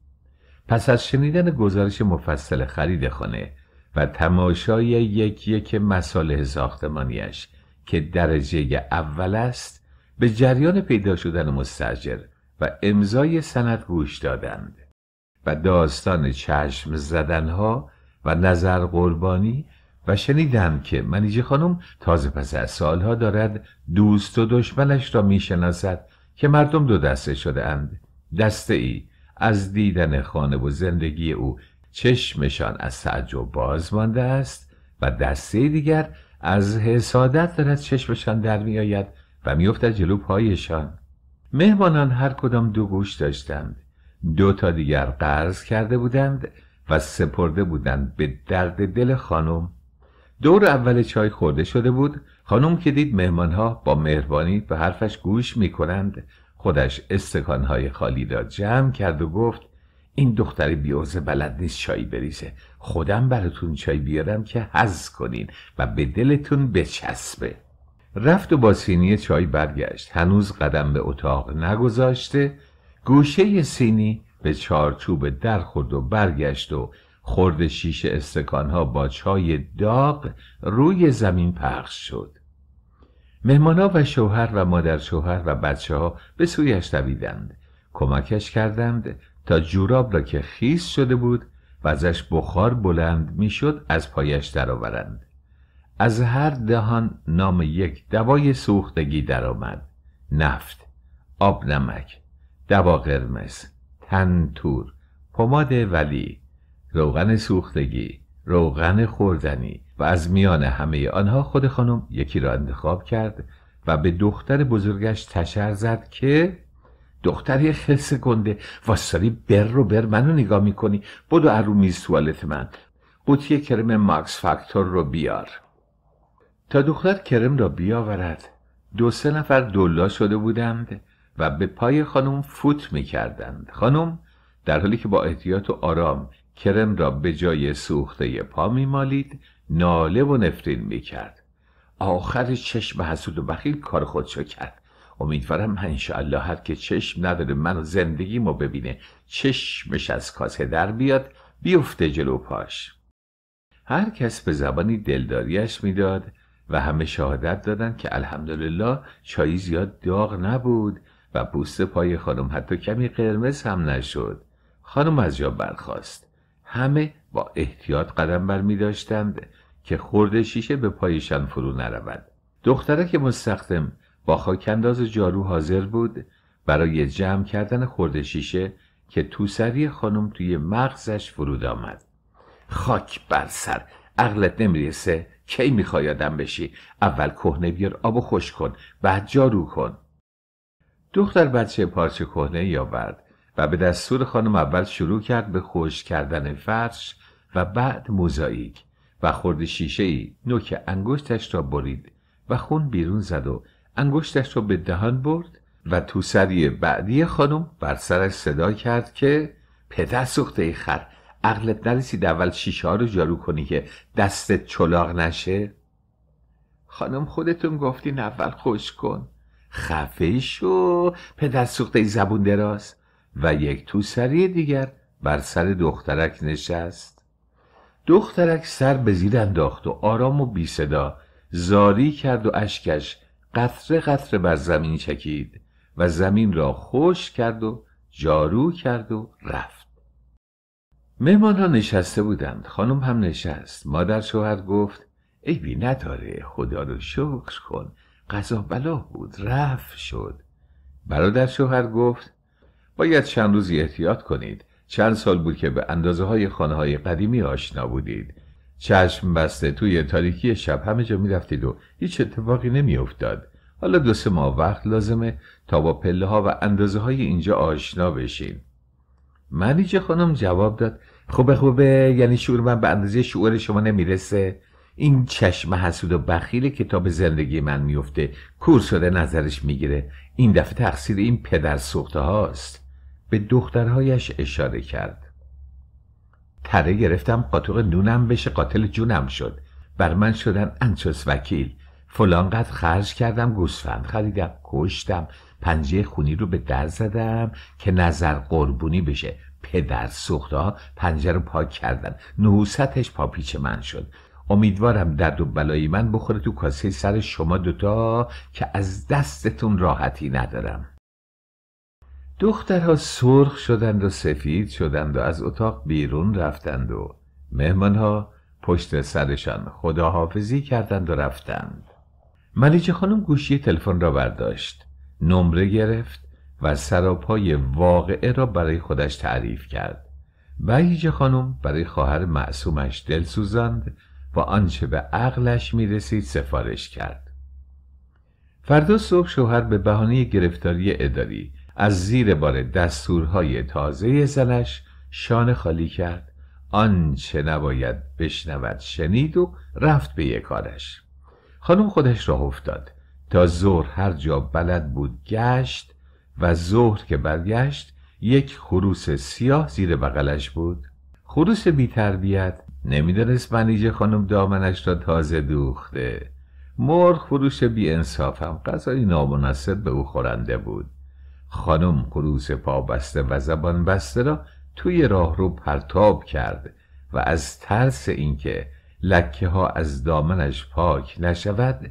پس از شنیدن گزارش مفصل خرید خانه و تماشای یک یک مساله ساختمانیش که درجه اول است به جریان پیدا شدن مستجر و امضای سند گوش دادند و داستان چشم زدنها و نظر قربانی و شنیدم که منیجه خانم تازه پس از سالها دارد دوست و دشمنش را میشناسد که مردم دو دسته شده اند دسته ای از دیدن خانه و زندگی او چشمشان از تعجب باز مانده است و دسته دیگر از حسادت دارد چشمشان در می آید و میافتد جلو پایشان مهمانان هر کدام دو گوش داشتند دو تا دیگر قرض کرده بودند و سپرده بودند به درد دل خانم دور اول چای خورده شده بود خانم که دید مهمانها با مهربانی به حرفش گوش می کنند خودش های خالی را جمع کرد و گفت این دختر بیوز بلد نیست چای بریزه خودم براتون چای بیارم که هز کنین و به دلتون بچسبه رفت و با سینی چای برگشت هنوز قدم به اتاق نگذاشته گوشه سینی به چارچوب در خورد و برگشت و خورد شیش استکانها با چای داغ روی زمین پخش شد مهمانا و شوهر و مادر شوهر و بچه ها به سویش دویدند کمکش کردند تا جوراب را که خیس شده بود و ازش بخار بلند میشد از پایش درآورند از هر دهان نام یک دوای سوختگی درآمد نفت آب نمک دوا قرمز تنتور پماد ولی روغن سوختگی روغن خوردنی و از میان همه آنها خود خانم یکی را انتخاب کرد و به دختر بزرگش تشر زد که دختری خلص گنده واساری بر رو بر منو نگاه میکنی بدو ارو میز توالت من قوطی کرم ماکس فاکتور رو بیار تا دختر کرم را بیاورد دو سه نفر دلا شده بودند و به پای خانم فوت می کردند خانم در حالی که با احتیاط و آرام کرم را به جای سوخته پا می مالید ناله و نفرین می کرد آخر چشم حسود و بخیل کار خودشو کرد امیدوارم انشاءالله هر که چشم نداره من و زندگیمو ببینه چشمش از کاسه در بیاد بیفته جلو پاش هر کس به زبانی دلداریش میداد و همه شهادت دادند که الحمدلله چایی زیاد داغ نبود و پوست پای خانم حتی کمی قرمز هم نشد خانم از جا برخاست همه با احتیاط قدم بر می داشتند که خورد شیشه به پایشان فرو نرود دختره که مستخدم با خاکنداز جارو حاضر بود برای جمع کردن خورد شیشه که تو سری خانم توی مغزش فرود آمد خاک بر سر عقلت نمیرسه کی میخوای آدم بشی اول کهنه بیار آب و خوش کن بعد جارو کن دختر بچه پارچه کهنه یا ورد و به دستور خانم اول شروع کرد به خوش کردن فرش و بعد موزاییک و خورد شیشه ای نوک انگشتش را برید و خون بیرون زد و انگشتش را به دهان برد و تو سری بعدی خانم بر سرش صدا کرد که پدر سوخته خر عقلت نرسید اول شیشه ها رو جارو کنی که دستت چلاق نشه خانم خودتون گفتین اول خوش کن خفه شو پدر سوخته زبون دراز و یک تو سری دیگر بر سر دخترک نشست دخترک سر به زیر انداخت و آرام و بی صدا زاری کرد و اشکش قطره قطره بر زمین چکید و زمین را خوش کرد و جارو کرد و رفت ها نشسته بودند خانم هم نشست مادر شوهر گفت بی نداره خدا رو شکر کن قضا بلا بود رفت شد برادر شوهر گفت باید چند روزی احتیاط کنید چند سال بود که به اندازه های خانه های قدیمی آشنا بودید چشم بسته توی تاریکی شب همه جا می رفتید و هیچ اتفاقی نمی افتاد. حالا دو سه ماه وقت لازمه تا با پله ها و اندازه های اینجا آشنا بشین ملیجه خانم جواب داد خوبه خوبه یعنی شعور من به اندازه شعور شما نمیرسه این چشم حسود و بخیل کتاب به زندگی من میفته کور شده نظرش میگیره این دفعه تقصیر این پدر سوخته هاست به دخترهایش اشاره کرد تره گرفتم قاطوق نونم بشه قاتل جونم شد بر من شدن انچس وکیل فلان قد خرج کردم گوسفند خریدم کشتم پنجه خونی رو به در زدم که نظر قربونی بشه پدر ها پنجه رو پاک کردن نحوستش پاپیچ من شد امیدوارم درد و بلایی من بخوره تو کاسه سر شما دوتا که از دستتون راحتی ندارم دخترها سرخ شدند و سفید شدند و از اتاق بیرون رفتند و مهمانها پشت سرشان خداحافظی کردند و رفتند ملیجه خانم گوشی تلفن را برداشت نمره گرفت و سراپای واقعه را برای خودش تعریف کرد بهیج خانم برای خواهر معصومش دل سوزاند و آنچه به عقلش می رسید سفارش کرد فردا صبح شوهر به بهانه گرفتاری اداری از زیر بار دستورهای تازه زنش شانه خالی کرد آنچه نباید بشنود شنید و رفت به یک کارش خانم خودش راه افتاد تا ظهر هر جا بلد بود گشت و ظهر که برگشت یک خروس سیاه زیر بغلش بود خروس بی تربیت نمیدانست منیجه خانم دامنش را تازه دوخته مرغ خروس بی انصافم غذای نامناسب به او خورنده بود خانم خروس پا بسته و زبان بسته را توی راه رو پرتاب کرد و از ترس اینکه لکه ها از دامنش پاک نشود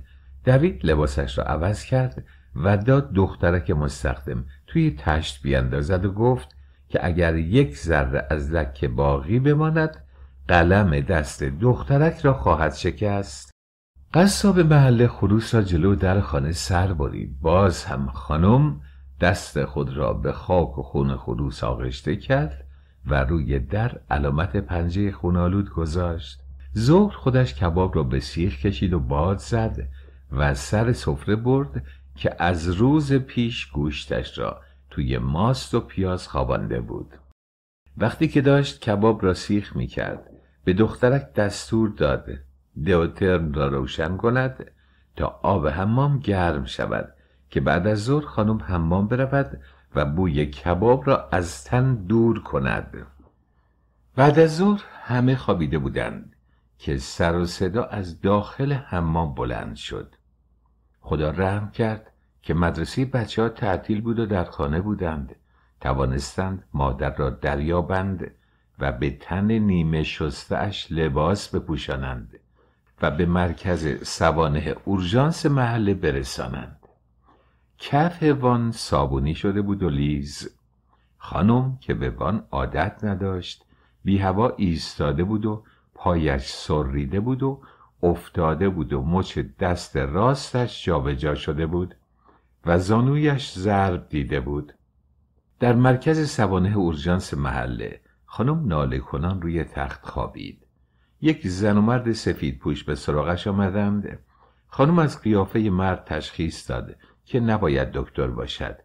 دوید لباسش را عوض کرد و داد دخترک مستخدم توی تشت بیاندازد و گفت که اگر یک ذره از لکه باقی بماند قلم دست دخترک را خواهد شکست قصاب محل خروس را جلو در خانه سر برید باز هم خانم دست خود را به خاک و خون خروس آغشته کرد و روی در علامت پنجه خونالود گذاشت ظهر خودش کباب را به سیخ کشید و باد زد و سر سفره برد که از روز پیش گوشتش را توی ماست و پیاز خوابانده بود وقتی که داشت کباب را سیخ می کرد به دخترک دستور داد دئوترم را روشن کند تا آب حمام گرم شود که بعد از ظهر خانم حمام برود و بوی کباب را از تن دور کند بعد از ظهر همه خوابیده بودند که سر و صدا از داخل حمام بلند شد خدا رحم کرد که مدرسه بچه ها تعطیل بود و در خانه بودند توانستند مادر را دریابند و به تن نیمه شستش لباس بپوشانند و به مرکز سوانه اورژانس محله برسانند کف وان صابونی شده بود و لیز خانم که به وان عادت نداشت بی هوا ایستاده بود و پایش سریده بود و افتاده بود و مچ دست راستش جابجا شده بود و زانویش ضرب دیده بود در مرکز سوانه اورژانس محله خانم ناله کنان روی تخت خوابید یک زن و مرد سفید پوش به سراغش آمدند خانم از قیافه مرد تشخیص داد که نباید دکتر باشد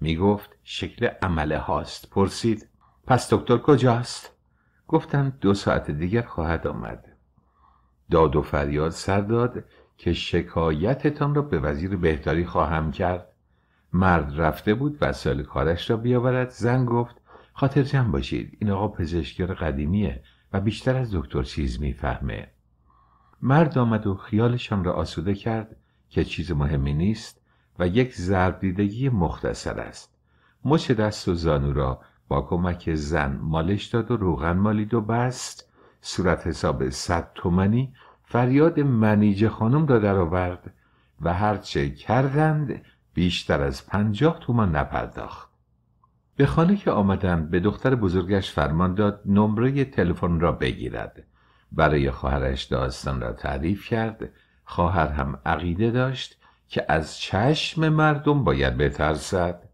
می گفت شکل عمله هاست پرسید پس دکتر کجاست؟ گفتم دو ساعت دیگر خواهد آمد داد و فریاد سر داد که شکایتتان را به وزیر بهداری خواهم کرد مرد رفته بود و سال کارش را بیاورد زن گفت خاطر جمع باشید این آقا پزشکیار قدیمیه و بیشتر از دکتر چیز میفهمه مرد آمد و خیالشان را آسوده کرد که چیز مهمی نیست و یک ضرب دیدگی مختصر است مچ دست و زانو را با کمک زن مالش داد و روغن مالید و بست صورت حساب صد تومنی فریاد منیج خانم را درآورد و هرچه کردند بیشتر از پنجاه تومان نپرداخت به خانه که آمدند به دختر بزرگش فرمان داد نمره تلفن را بگیرد برای خواهرش داستان را تعریف کرد خواهر هم عقیده داشت که از چشم مردم باید بترسد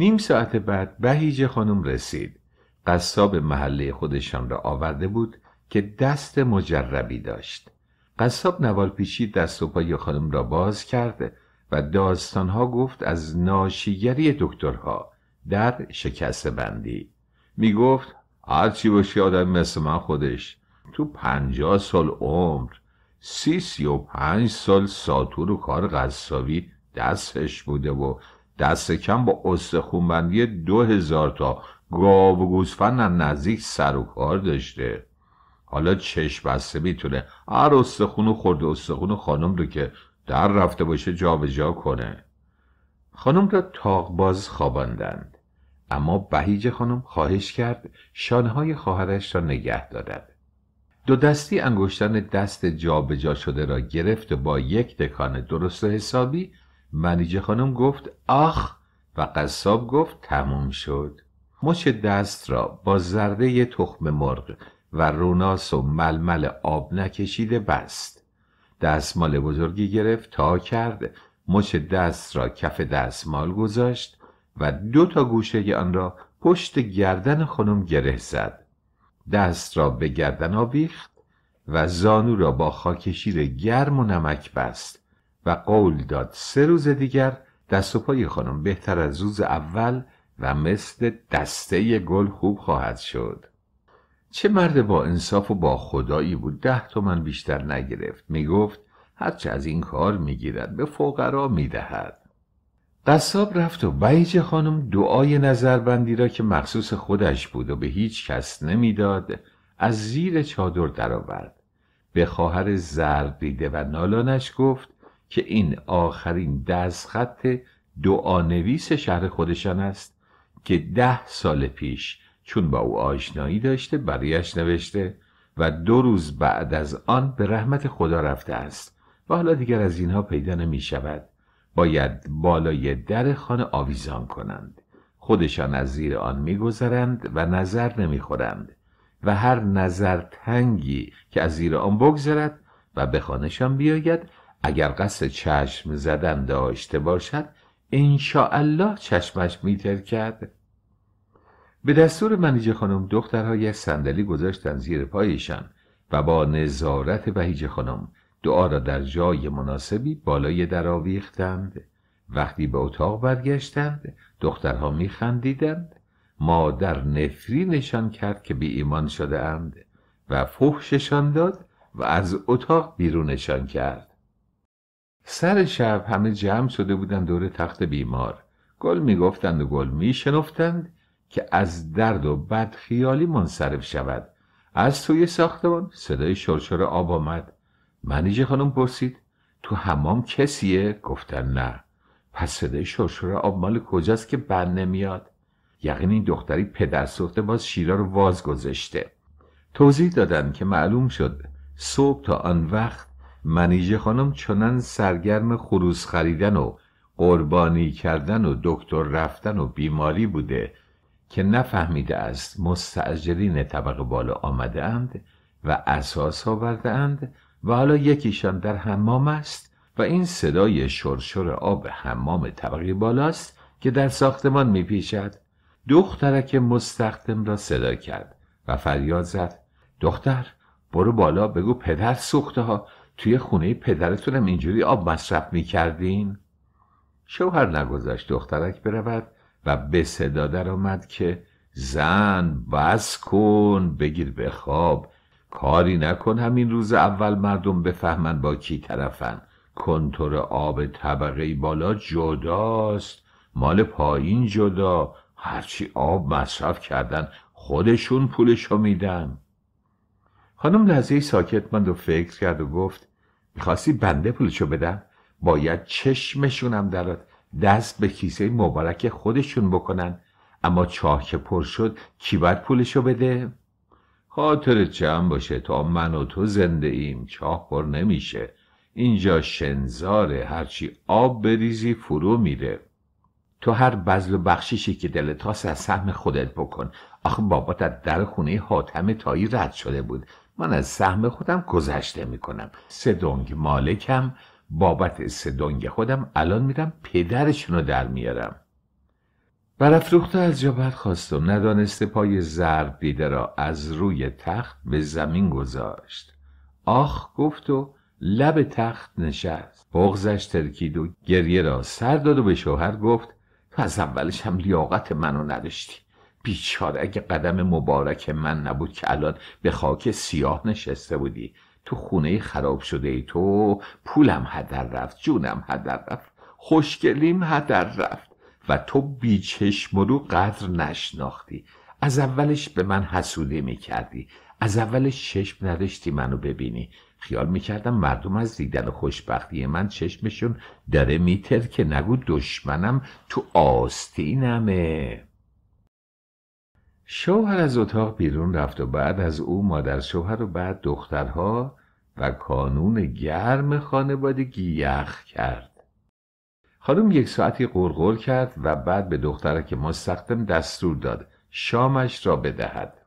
نیم ساعت بعد بهیج خانم رسید قصاب محله خودشان را آورده بود که دست مجربی داشت قصاب پیچی دست و پای خانم را باز کرد و داستانها گفت از ناشیگری دکترها در شکست بندی می گفت هرچی باشی آدم مثل من خودش تو پنجاه سال عمر سی سی و پنج سال ساتور و کار قصابی دستش بوده و دست کم با استخونبندی دو هزار تا گاو و گوزفن نزدیک سر و کار داشته حالا چشم بسته میتونه هر استخون خورده استخون خانم رو که در رفته باشه جابجا جا کنه خانم را تاق باز خواباندند اما بهیج خانم خواهش کرد شانهای خواهرش را نگه دارد دو دستی انگشتان دست جابجا جا شده را گرفت و با یک دکان درست و حسابی منیجه خانم گفت آخ و قصاب گفت تموم شد مش دست را با زرده تخم مرغ و روناس و ململ آب نکشیده بست دستمال بزرگی گرفت تا کرد مش دست را کف دستمال گذاشت و دو تا گوشه آن را پشت گردن خانم گره زد دست را به گردن آویخت و زانو را با خاکشیر گرم و نمک بست و قول داد سه روز دیگر دست و پای خانم بهتر از روز اول و مثل دسته گل خوب خواهد شد چه مرد با انصاف و با خدایی بود ده تومن بیشتر نگرفت میگفت هرچه از این کار میگیرد به فقرا میدهد قصاب رفت و بیج خانم دعای نظربندی را که مخصوص خودش بود و به هیچ کس نمیداد از زیر چادر درآورد به خواهر زرد دیده و نالانش گفت که این آخرین دستخط دعانویس شهر خودشان است که ده سال پیش چون با او آشنایی داشته برایش نوشته و دو روز بعد از آن به رحمت خدا رفته است و حالا دیگر از اینها پیدا نمی شود باید بالای در خانه آویزان کنند خودشان از زیر آن گذرند و نظر خورند و هر نظر تنگی که از زیر آن بگذرد و به خانهشان بیاید اگر قصد چشم زدن داشته باشد انشاءالله چشمش میتر کرد به دستور منیجه خانم یک صندلی گذاشتن زیر پایشان و با نظارت بهیج خانم دعا را در جای مناسبی بالای در آویختند وقتی به اتاق برگشتند دخترها میخندیدند مادر نشان کرد که بی ایمان شده اند و فحششان داد و از اتاق بیرونشان کرد سر شب همه جمع شده بودند دور تخت بیمار گل میگفتند و گل میشنفتند که از درد و بد من منصرف شود از توی ساختمان صدای شرشر آب آمد منیژه خانم پرسید تو حمام کسیه گفتن نه پس صدای شرشر آب مال کجاست که بند نمیاد یقین این دختری پدر سخته باز شیرا رو واز گذاشته توضیح دادن که معلوم شد صبح تا آن وقت منیژه خانم چنان سرگرم خروس خریدن و قربانی کردن و دکتر رفتن و بیماری بوده که نفهمیده است مستعجرین طبق بالا آمده اند و اساس آورده اند و حالا یکیشان در حمام است و این صدای شرشر آب حمام طبقی بالاست که در ساختمان میپیچد دخترک مستخدم را صدا کرد و فریاد زد دختر برو بالا بگو پدر سوخته ها توی خونه پدرتونم اینجوری آب مصرف میکردین؟ شوهر نگذشت دخترک برود و به صدا در آمد که زن بس کن بگیر به خواب کاری نکن همین روز اول مردم بفهمن با کی طرفن کنتور آب طبقه بالا جداست مال پایین جدا هرچی آب مصرف کردن خودشون پولشو میدن خانم لحظه ساکت ماند و فکر کرد و گفت میخواستی بنده پولشو بدم باید چشمشونم در دست به کیسه مبارک خودشون بکنن اما چاه که پر شد کی باید پولشو بده؟ خاطر جمع باشه تا من و تو زنده ایم چاه پر نمیشه اینجا شنزاره هرچی آب بریزی فرو میره تو هر بزل و بخشیشی که دلت هاست از سهم خودت بکن آخه بابات در خونه حاتم تایی رد شده بود من از سهم خودم گذشته میکنم سدونگ مالکم بابت سدونگ خودم الان میرم پدرشون رو در میارم برافروخته از جا و ندانسته پای زرد دیده را از روی تخت به زمین گذاشت آخ گفت و لب تخت نشست بغزش ترکید و گریه را سر داد و به شوهر گفت تو از اولش هم لیاقت منو نداشتی بیچاره اگه قدم مبارک من نبود که الان به خاک سیاه نشسته بودی تو خونه خراب شده ای تو پولم هدر رفت جونم هدر رفت خوشگلیم هدر رفت و تو بیچشم رو قدر نشناختی از اولش به من حسودی میکردی از اولش چشم نداشتی منو ببینی خیال میکردم مردم از دیدن خوشبختی من چشمشون داره میتر که نگو دشمنم تو آستینمه شوهر از اتاق بیرون رفت و بعد از او مادر شوهر و بعد دخترها و کانون گرم خانوادگی یخ کرد خانم یک ساعتی قرقر کرد و بعد به دخترک مستخدم دستور داد شامش را بدهد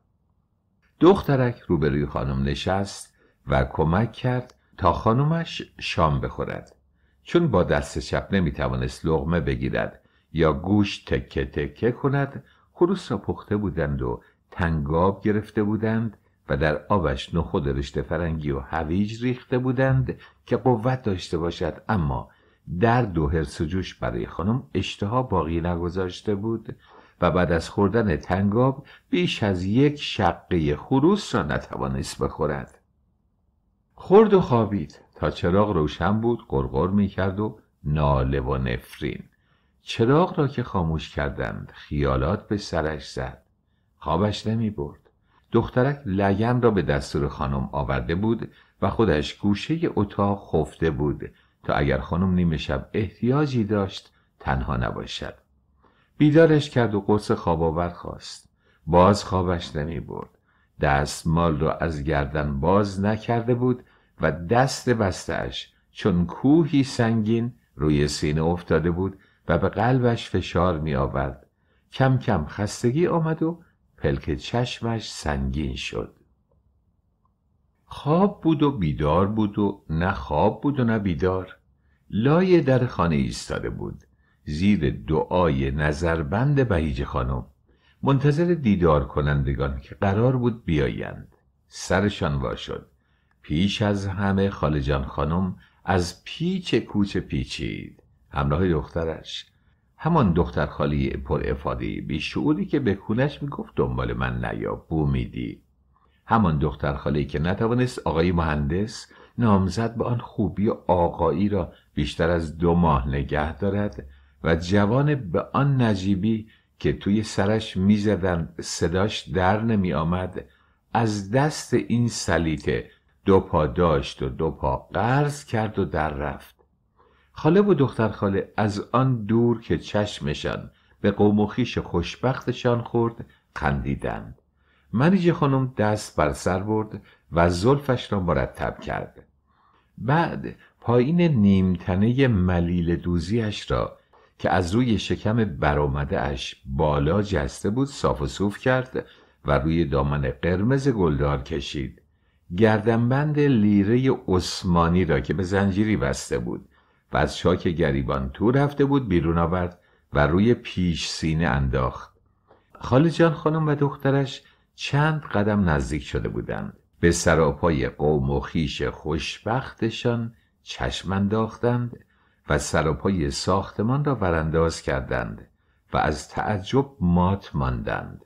دخترک روبروی خانم نشست و کمک کرد تا خانمش شام بخورد چون با دست چپ نمیتوانست لغمه بگیرد یا گوش تکه تکه کند خروس را پخته بودند و تنگاب گرفته بودند و در آبش نخود رشته فرنگی و هویج ریخته بودند که قوت داشته باشد اما درد و حرس جوش برای خانم اشتها باقی نگذاشته بود و بعد از خوردن تنگاب بیش از یک شقه خروس را نتوانست بخورد خورد و خوابید تا چراغ روشن بود گرگر میکرد و ناله و نفرین چراغ را که خاموش کردند خیالات به سرش زد خوابش نمی برد دخترک لگن را به دستور خانم آورده بود و خودش گوشه اتاق خفته بود تا اگر خانم نیمه شب احتیاجی داشت تنها نباشد بیدارش کرد و قرص خواب آور خواست باز خوابش نمی برد دستمال را از گردن باز نکرده بود و دست بستش چون کوهی سنگین روی سینه افتاده بود و به قلبش فشار می آورد کم کم خستگی آمد و پلک چشمش سنگین شد خواب بود و بیدار بود و نه خواب بود و نه بیدار لای در خانه ایستاده بود زیر دعای نظربند بهیج خانم منتظر دیدار کنندگان که قرار بود بیایند سرشان وا شد پیش از همه خالجان خانم از پیچ کوچه پیچید همراه دخترش همان دختر خالی پر افاده بیشعوری که به کونش میگفت دنبال من نیا بومیدی همان دختر خالی که نتوانست آقای مهندس نامزد به آن خوبی آقایی را بیشتر از دو ماه نگه دارد و جوان به آن نجیبی که توی سرش میزدن صداش در نمی آمد از دست این سلیته دو پا داشت و دو پا قرض کرد و در رفت خاله و دختر خاله از آن دور که چشمشان به قوم و خیش خوشبختشان خورد خندیدند منیج خانم دست بر سر برد و زلفش را مرتب کرد بعد پایین نیمتنه ملیل دوزیش را که از روی شکم برامده اش بالا جسته بود صاف و صوف کرد و روی دامن قرمز گلدار کشید گردنبند لیره عثمانی را که به زنجیری بسته بود و از شاک گریبان تو رفته بود بیرون آورد و روی پیش سینه انداخت جان خانم و دخترش چند قدم نزدیک شده بودند به سراپای قوم و خیش خوشبختشان چشم انداختند و سراپای ساختمان را ورانداز کردند و از تعجب مات ماندند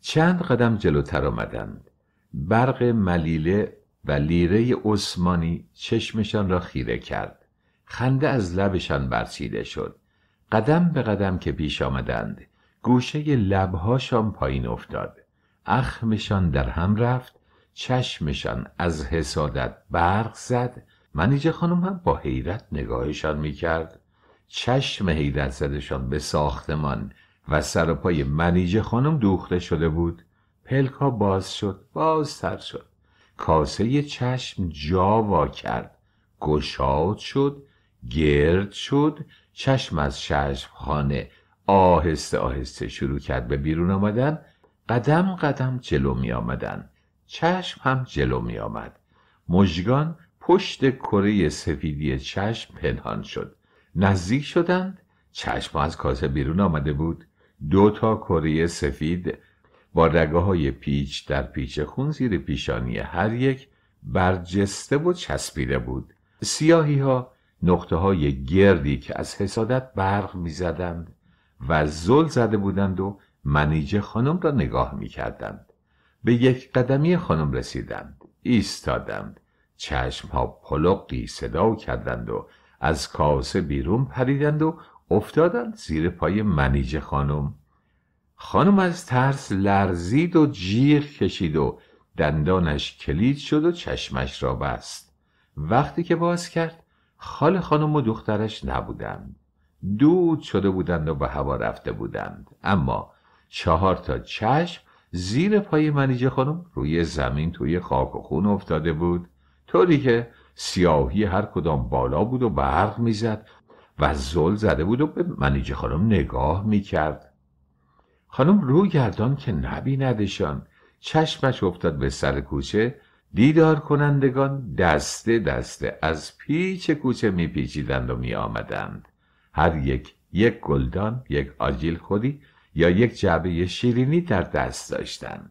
چند قدم جلوتر آمدند برق ملیله و لیره عثمانی چشمشان را خیره کرد خنده از لبشان برچیده شد قدم به قدم که پیش آمدند گوشه لبهاشان پایین افتاد اخمشان در هم رفت چشمشان از حسادت برق زد منیجه خانم هم با حیرت نگاهشان میکرد چشم حیرت زدشان به ساختمان و سر و پای منیجه خانم دوخته شده بود پلکا باز شد سر شد کاسه چشم جا وا کرد گشاد شد گرد شد چشم از خانه آهسته آهسته شروع کرد به بیرون آمدن قدم قدم جلو می آمدن چشم هم جلو می آمد مژگان پشت کره سفیدی چشم پنهان شد نزدیک شدند چشم از کاسه بیرون آمده بود دو تا کره سفید با رگه های پیچ در پیچ خون زیر پیشانی هر یک برجسته و چسبیده بود سیاهی ها نقطه های گردی که از حسادت برق میزدند و زل زده بودند و منیجه خانم را نگاه کردند به یک قدمی خانم رسیدند ایستادند چشم ها پلقی صدا کردند و از کاسه بیرون پریدند و افتادند زیر پای منیجه خانم خانم از ترس لرزید و جیغ کشید و دندانش کلید شد و چشمش را بست وقتی که باز کرد خال خانم و دخترش نبودند دود شده بودند و به هوا رفته بودند اما چهار تا چشم زیر پای منیجه خانم روی زمین توی خاک و خون افتاده بود طوری که سیاهی هر کدام بالا بود و برق میزد و زل زده بود و به منیجه خانم نگاه میکرد خانم رو گردان که نبیندشان چشمش افتاد به سر کوچه دیدار کنندگان دسته دسته از پیچ کوچه میپیچیدند و میآمدند هر یک یک گلدان یک آجیل خودی یا یک جعبه شیرینی در دست داشتند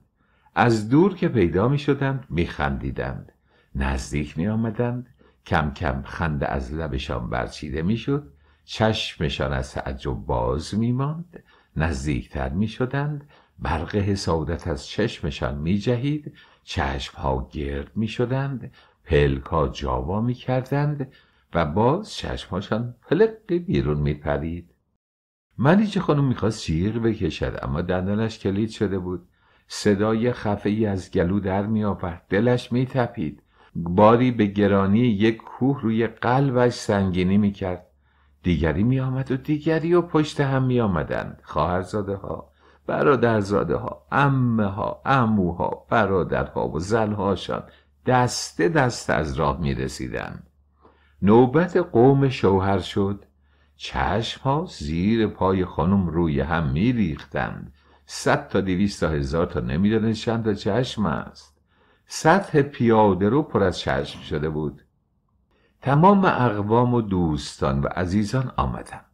از دور که پیدا می شدند می خندیدند. نزدیک می آمدند. کم کم خنده از لبشان برچیده می شد. چشمشان از تعجب باز می ماند. نزدیکتر می شدند. برق حسادت از چشمشان می جهید چشم ها گرد می شدند پلک ها جاوا می کردند و باز هاشان پلقی بیرون می پرید منیچه خانم خواست شیر بکشد اما دندانش کلید شده بود صدای خفه ای از گلو در می دلش می تپید باری به گرانی یک کوه روی قلبش سنگینی می کرد دیگری می آمد و دیگری و پشت هم می آمدند ها برادرزاده ها امه ها اموها برادرها و زلهاشان دسته دست از راه می رسیدن. نوبت قوم شوهر شد چشم ها زیر پای خانم روی هم می ریختند صد تا دویست هزار تا نمی چند تا چشم است سطح پیاده رو پر از چشم شده بود تمام اقوام و دوستان و عزیزان آمدند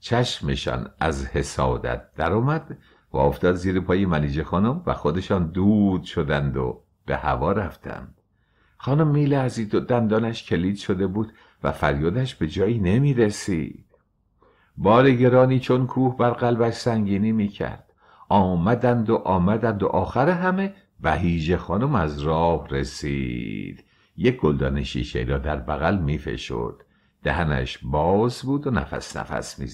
چشمشان از حسادت درآمد و افتاد زیر پای ملیجه خانم و خودشان دود شدند و به هوا رفتند خانم میلرزید و دندانش کلید شده بود و فریادش به جایی نمی رسید. بار گرانی چون کوه بر قلبش سنگینی می کرد. آمدند و آمدند و آخر همه هیجه خانم از راه رسید. یک گلدان شیشه را در بغل می فشد. دهنش باز بود و نفس نفس می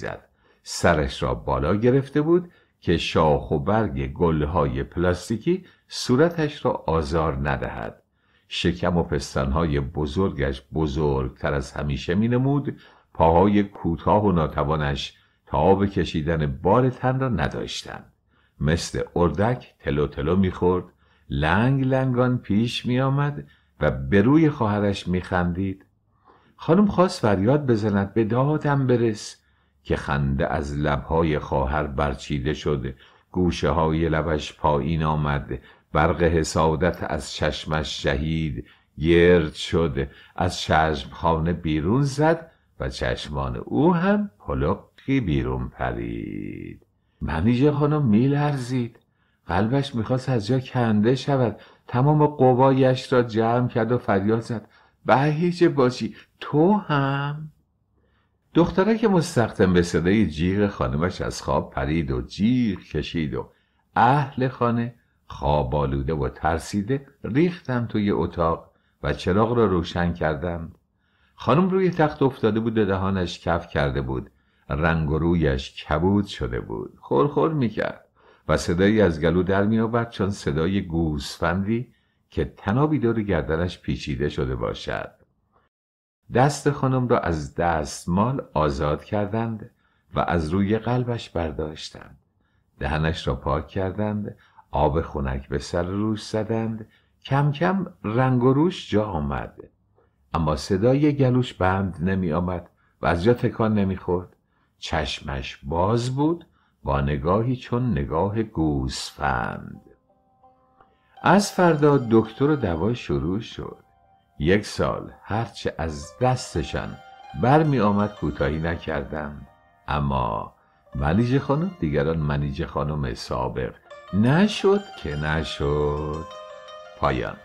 سرش را بالا گرفته بود که شاخ و برگ گلهای پلاستیکی صورتش را آزار ندهد شکم و پستانهای بزرگش بزرگتر از همیشه می نمود پاهای کوتاه و ناتوانش تاب کشیدن بار تن را نداشتند مثل اردک تلو تلو میخورد لنگ لنگان پیش آمد و به روی خواهرش خندید خانم خواست فریاد بزند به دادم برس که خنده از لبهای خواهر برچیده شد گوشه های لبش پایین آمد برق حسادت از چشمش شهید گرد شد از چشمخانه بیرون زد و چشمان او هم پلقی بیرون پرید منیژه خانم میلرزید قلبش میخواست از جا کنده شود تمام قوایش را جمع کرد و فریاد زد بهیج باشی تو هم دختره که مستخدم به صدای جیغ خانمش از خواب پرید و جیغ کشید و اهل خانه خواب آلوده و ترسیده ریختم توی اتاق و چراغ را روشن کردم خانم روی تخت افتاده بود و دهانش کف کرده بود رنگ و رویش کبود شده بود خورخور میکرد و صدایی از گلو در چون صدای گوسفندی که تنابی دور گردنش پیچیده شده باشد دست خانم را از دستمال آزاد کردند و از روی قلبش برداشتند دهنش را پاک کردند آب خنک به سر روش زدند کم کم رنگ و روش جا آمد اما صدای گلوش بند نمی آمد و از جا تکان نمی خورد چشمش باز بود با نگاهی چون نگاه گوسفند از فردا دکتر و دوا شروع شد یک سال هرچه از دستشان برمی آمد کوتاهی نکردم اما منیج خانم دیگران منیجه خانم سابق نشد که نشد پایان